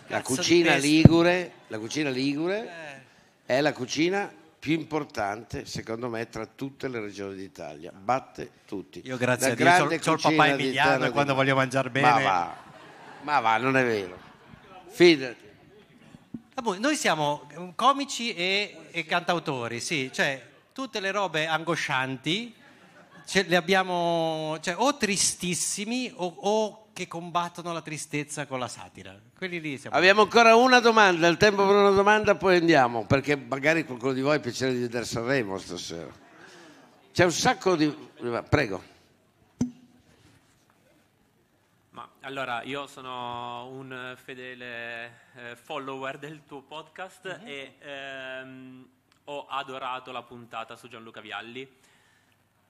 La cucina ligure, la cucina ligure Eh. è la cucina più importante, secondo me, tra tutte le regioni d'Italia. Batte tutti. Io grazie da a Dio, c'ho il papà Emiliano quando di... voglio mangiare bene... Ma va, ma va, non è vero. Fidati. Ah, boh, noi siamo eh, comici e, e cantautori, sì, cioè tutte le robe angoscianti ce le abbiamo cioè, o tristissimi o, o che combattono la tristezza con la satira. Quelli lì siamo Abbiamo ancora una domanda, il tempo per una domanda, poi andiamo, perché magari qualcuno di voi ha piacere di vedere Sanremo stasera. C'è un sacco di... Prego. Ma, Allora, io sono un fedele eh, follower del tuo podcast mm-hmm. e ehm, ho adorato la puntata su Gianluca Vialli,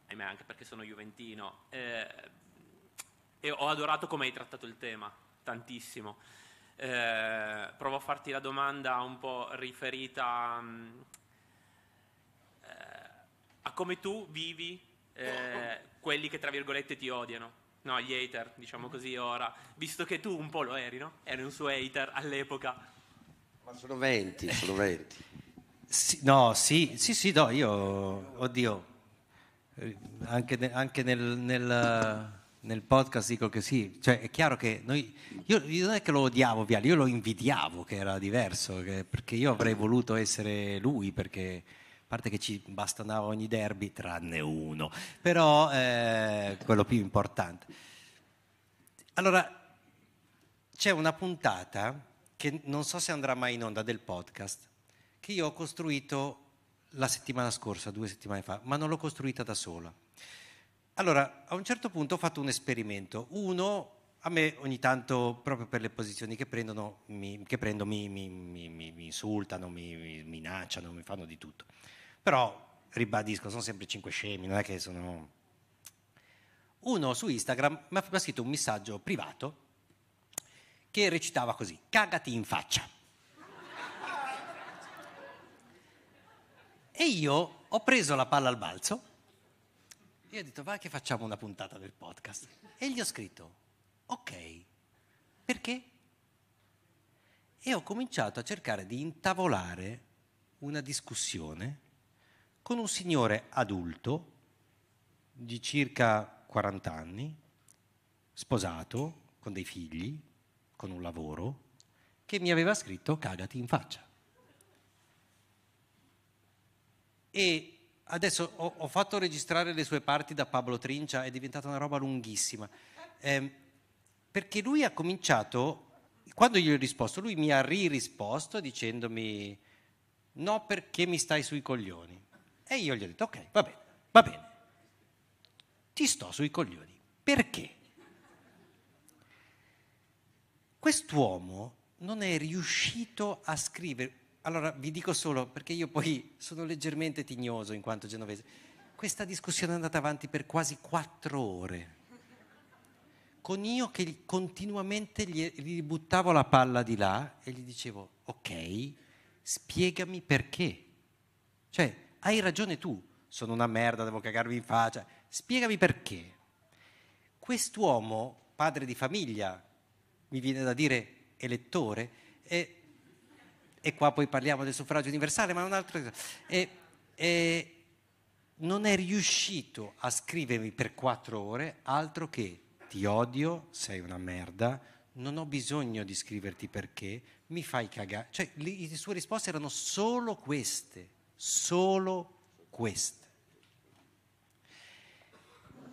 ahimè anche perché sono juventino. Eh, e ho adorato come hai trattato il tema, tantissimo. Eh, provo a farti la domanda un po' riferita um, a come tu vivi eh, quelli che tra virgolette ti odiano. No, gli hater, diciamo così ora, visto che tu un po' lo eri, no? Eri un suo hater all'epoca. Ma sono 20, sono 20. sì, no, sì, sì, sì, no, io, oddio, eh, anche, anche nel, nel nel podcast dico che sì, cioè è chiaro che noi, io, io, non è che lo odiavo Viale, io lo invidiavo che era diverso, che, perché io avrei voluto essere lui, perché a parte che ci bastonava ogni derby, tranne uno, però eh, quello più importante. Allora, c'è una puntata che non so se andrà mai in onda del podcast, che io ho costruito la settimana scorsa, due settimane fa, ma non l'ho costruita da sola allora, a un certo punto ho fatto un esperimento. Uno, a me ogni tanto, proprio per le posizioni che, prendono, mi, che prendo, mi, mi, mi insultano, mi, minacciano, mi fanno di tutto. Però, ribadisco, sono sempre cinque scemi, non è che sono... Uno su Instagram mi ha scritto un messaggio privato che recitava così, cagati in faccia. E io ho preso la palla al balzo io ho detto, vai che facciamo una puntata del podcast. E gli ho scritto, ok, perché? E ho cominciato a cercare di intavolare una discussione con un signore adulto di circa 40 anni, sposato, con dei figli, con un lavoro, che mi aveva scritto cagati in faccia. E Adesso ho, ho, fatto registrare le sue parti da Pablo Trincia, è diventata una roba lunghissima. Eh, perché lui ha cominciato, quando gli ho risposto, lui mi ha ririsposto dicendomi no perché mi stai sui coglioni. E io gli ho detto ok, va bene, va bene, ti sto sui coglioni. Perché? Quest'uomo non è riuscito a scrivere allora vi dico solo, perché io poi sono leggermente tignoso in quanto genovese, questa discussione è andata avanti per quasi quattro ore, con io che continuamente gli, gli buttavo la palla di là e gli dicevo, ok, spiegami perché. Cioè, hai ragione tu, sono una merda, devo cagarmi in faccia, spiegami perché. Quest'uomo, padre di famiglia, mi viene da dire elettore, è... Eh, e qua poi parliamo del suffragio universale, ma è un'altra cosa. E, e, non è riuscito a scrivermi per quattro ore altro che ti odio, sei una merda, non ho bisogno di scriverti perché, mi fai cagare. Cioè, le, le sue risposte erano solo queste, solo queste.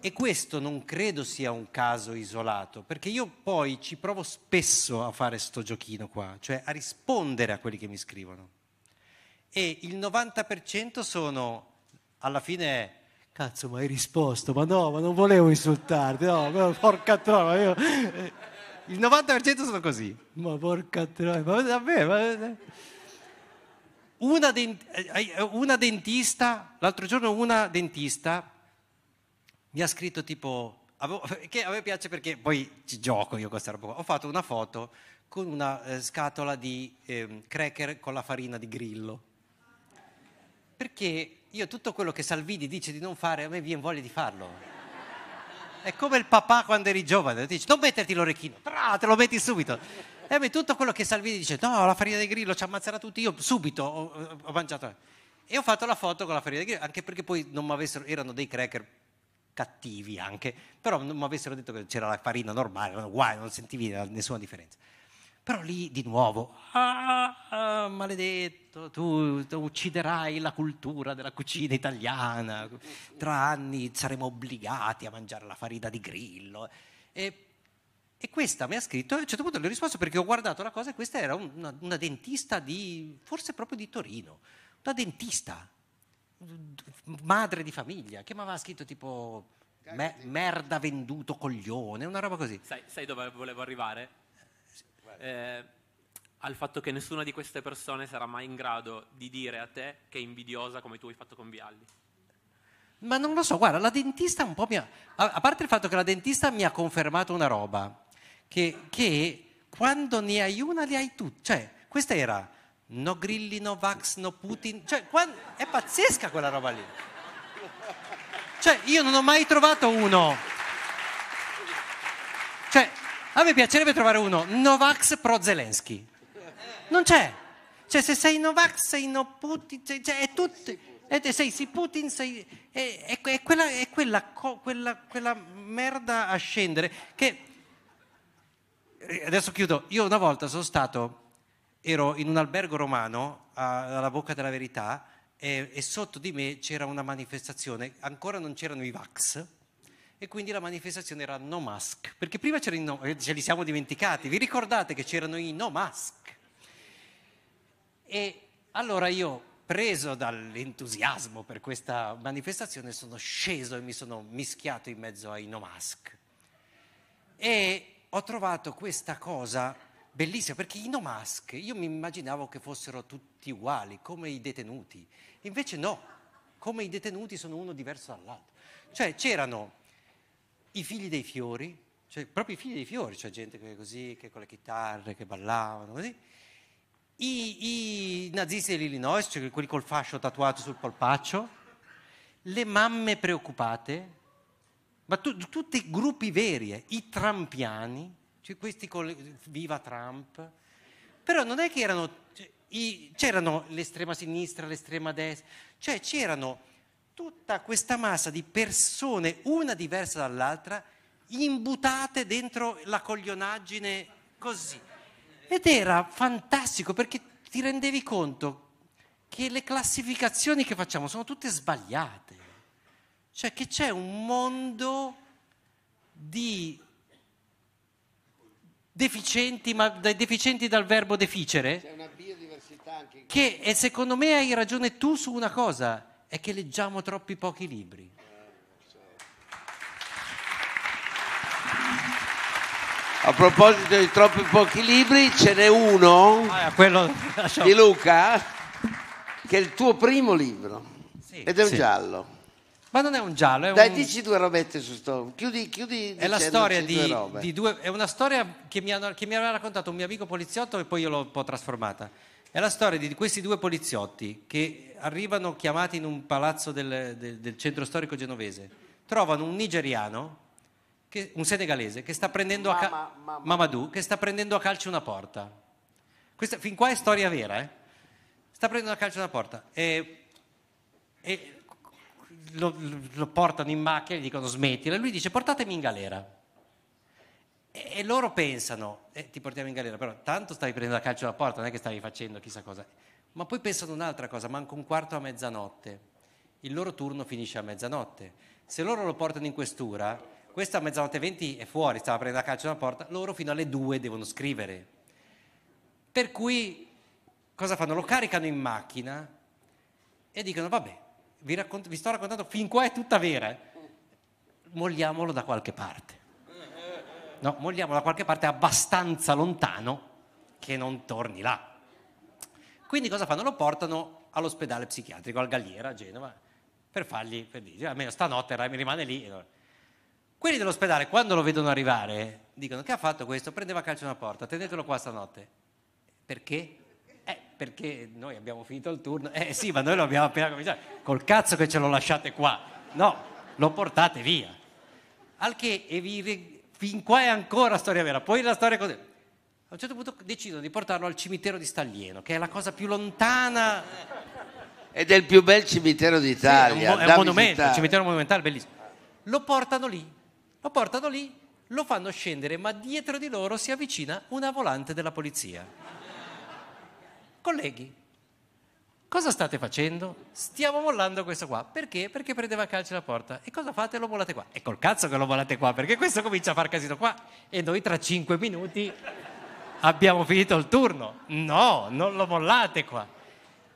E questo non credo sia un caso isolato, perché io poi ci provo spesso a fare sto giochino qua, cioè a rispondere a quelli che mi scrivono. E il 90% sono, alla fine, cazzo, ma hai risposto, ma no, ma non volevo insultarti, no, ma porca trova, io... Eh. Il 90% sono così. Ma porca trova, ma davvero? Ma... Eh. Eh, una dentista, l'altro giorno una dentista mi ha scritto tipo, avevo, che a me piace perché poi ci gioco io con questa roba qua, ho fatto una foto con una eh, scatola di eh, cracker con la farina di grillo. Perché io tutto quello che Salvini dice di non fare, a me viene voglia di farlo. È come il papà quando eri giovane, dici non metterti l'orecchino, tra, te lo metti subito. E me tutto quello che Salvini dice, no, la farina di grillo ci ammazzerà tutti, io subito ho, ho mangiato. E ho fatto la foto con la farina di grillo, anche perché poi non mi avessero, erano dei cracker cattivi anche, però non mi avessero detto che c'era la farina normale, guai, non sentivi nessuna differenza. Però lì di nuovo, ah, ah, maledetto, tu, tu, ucciderai la cultura della cucina italiana, tra anni saremo obbligati a mangiare la farina di grillo. E, e questa mi ha scritto, a un certo punto le ho risposto perché ho guardato la cosa e questa era una, una dentista di, forse proprio di Torino, una dentista madre di famiglia che mi aveva scritto tipo me- merda venduto coglione, una roba così. Sai, sai dove volevo arrivare? Eh, al fatto che nessuna di queste persone sarà mai in grado di dire a te che è invidiosa come tu hai fatto con Vialli. Ma non lo so, guarda, la dentista un po' mi ha... A parte il fatto che la dentista mi ha confermato una roba, che, che quando ne hai una le hai tutte. Cioè, questa era No grilli, no vax, no Putin. Cioè, è pazzesca quella roba lì. Cioè, io non ho mai trovato uno. Cioè, a me piacerebbe trovare uno Novax pro Zelensky. Non c'è. Cioè, se sei Novax, sei no Putin, cioè, è tutto. È, sei sì Putin, sei, è, è, è, quella, è quella, quella, quella merda a scendere che... Eh, adesso chiudo. Io una volta sono stato ero in un albergo romano alla Bocca della Verità e, e sotto di me c'era una manifestazione, ancora non c'erano i Vax, e quindi la manifestazione era No Mask, perché prima c'era il No, eh, ce li siamo dimenticati, vi ricordate che c'erano i No Mask? E allora io, preso dall'entusiasmo per questa manifestazione, sono sceso e mi sono mischiato in mezzo ai No Mask. E ho trovato questa cosa Bellissimo, perché i no mask, io mi immaginavo che fossero tutti uguali, come i detenuti, invece no, come i detenuti sono uno diverso dall'altro. Cioè c'erano i figli dei fiori, cioè proprio i figli dei fiori, cioè gente che così, che con le chitarre, che ballavano, così. I, i nazisti dell'Illinois, cioè quelli col fascio tatuato sul polpaccio, le mamme preoccupate, ma tu, tutti gruppi veri, eh, i trampiani, cioè questi con viva Trump, però non è che erano, cioè, c'erano l'estrema sinistra, l'estrema destra, cioè c'erano tutta questa massa di persone, una diversa dall'altra, imbutate dentro la coglionaggine così. Ed era fantastico perché ti rendevi conto che le classificazioni che facciamo sono tutte sbagliate. Cioè che c'è un mondo di deficienti, ma deficienti dal verbo deficere. C'è una biodiversità anche in Che e secondo me hai ragione tu su una cosa, è che leggiamo troppi pochi libri. Eh, certo. A proposito di troppi pochi libri, ce n'è uno ah, quello... di Luca, che è il tuo primo libro, sì, ed è un sì. giallo. Ma non è un giallo, è un... Dai, dici due robette su sto. Chiudi, chiudi è la storia di due, di, due È una storia che mi, hanno, che mi, aveva raccontato un mio amico poliziotto e poi io l'ho un po' trasformata. È la storia di questi due poliziotti che arrivano chiamati in un palazzo del, del, del centro storico genovese. Trovano un nigeriano, che, un senegalese, che sta prendendo mama, a calcio... Mamadou, che sta prendendo a calcio una porta. Questa, fin qua è storia vera, eh? Sta prendendo a calcio una porta. E, e lo, lo portano in macchina e gli dicono smettila, lui dice portatemi in galera. E, e loro pensano, eh, ti portiamo in galera, però tanto stavi prendendo a calcio la porta, non è che stavi facendo chissà cosa. Ma poi pensano un'altra cosa, manca un quarto a mezzanotte. Il loro turno finisce a mezzanotte. Se loro lo portano in questura, questa a mezzanotte e venti è fuori, stava prendendo a calcio la porta, loro fino alle due devono scrivere. Per cui cosa fanno? Lo caricano in macchina e dicono vabbè, vi, raccont- vi sto raccontando fin qua è tutta vera, eh? molliamolo da qualche parte. No, molliamolo da qualche parte abbastanza lontano che non torni là. Quindi cosa fanno? Lo portano all'ospedale psichiatrico, al Galliera a Genova, per fargli, per dire, almeno stanotte mi rimane lì. Quelli dell'ospedale, quando lo vedono arrivare, dicono che ha fatto questo, prendeva calcio a una porta, tenetelo qua stanotte. Perché? perché noi abbiamo finito il turno. Eh sì, ma noi lo abbiamo appena cominciato. Col cazzo che ce lo lasciate qua. No, lo portate via. Al che e vi, fin qua è ancora storia vera. Poi la storia così. A un certo punto decidono di portarlo al cimitero di Staglieno, che è la cosa più lontana. Ed è il più bel cimitero d'Italia. Sì, è un, è un monumento, visitare. un cimitero monumentale bellissimo. Lo portano lì, lo portano lì, lo fanno scendere, ma dietro di loro si avvicina una volante della polizia colleghi, cosa state facendo? Stiamo mollando questo qua. Perché? Perché prendeva a calci la porta. E cosa fate? Lo mollate qua. E col cazzo che lo mollate qua, perché questo comincia a far casino qua e noi tra cinque minuti abbiamo finito il turno. No, non lo mollate qua.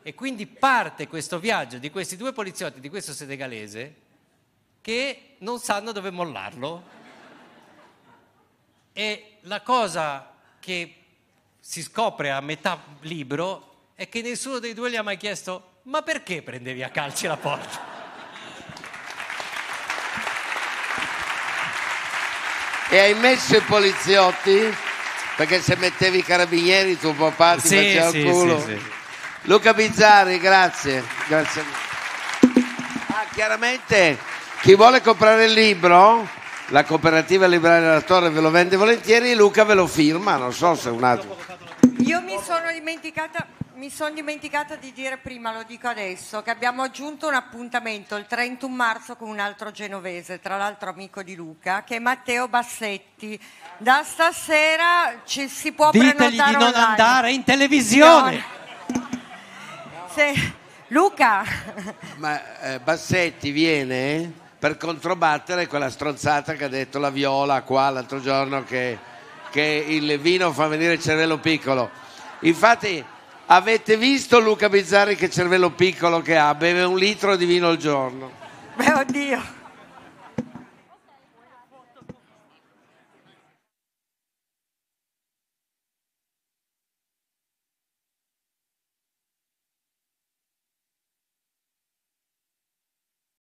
E quindi parte questo viaggio di questi due poliziotti, di questo senegalese, che non sanno dove mollarlo. E la cosa che si scopre a metà libro è che nessuno dei due gli ha mai chiesto ma perché prendevi a calci la porta? E hai messo i poliziotti? Perché se mettevi i carabinieri tuo papà ti sì, faceva sì, il culo. Sì, Luca Bizzarri, grazie. grazie. Ah, chiaramente chi vuole comprare il libro, la cooperativa libraria della Torre ve lo vende volentieri, Luca ve lo firma, non so se un altro. Io mi sono dimenticata, mi son dimenticata di dire prima, lo dico adesso, che abbiamo aggiunto un appuntamento il 31 marzo con un altro genovese, tra l'altro amico di Luca, che è Matteo Bassetti. Da stasera ci si può Ditegli di non online. andare in televisione. Se- Luca, Ma eh, Bassetti viene per controbattere quella stronzata che ha detto la Viola qua l'altro giorno che che il vino fa venire il cervello piccolo. Infatti avete visto Luca Bizzarri che cervello piccolo che ha, beve un litro di vino al giorno. Beh, oddio.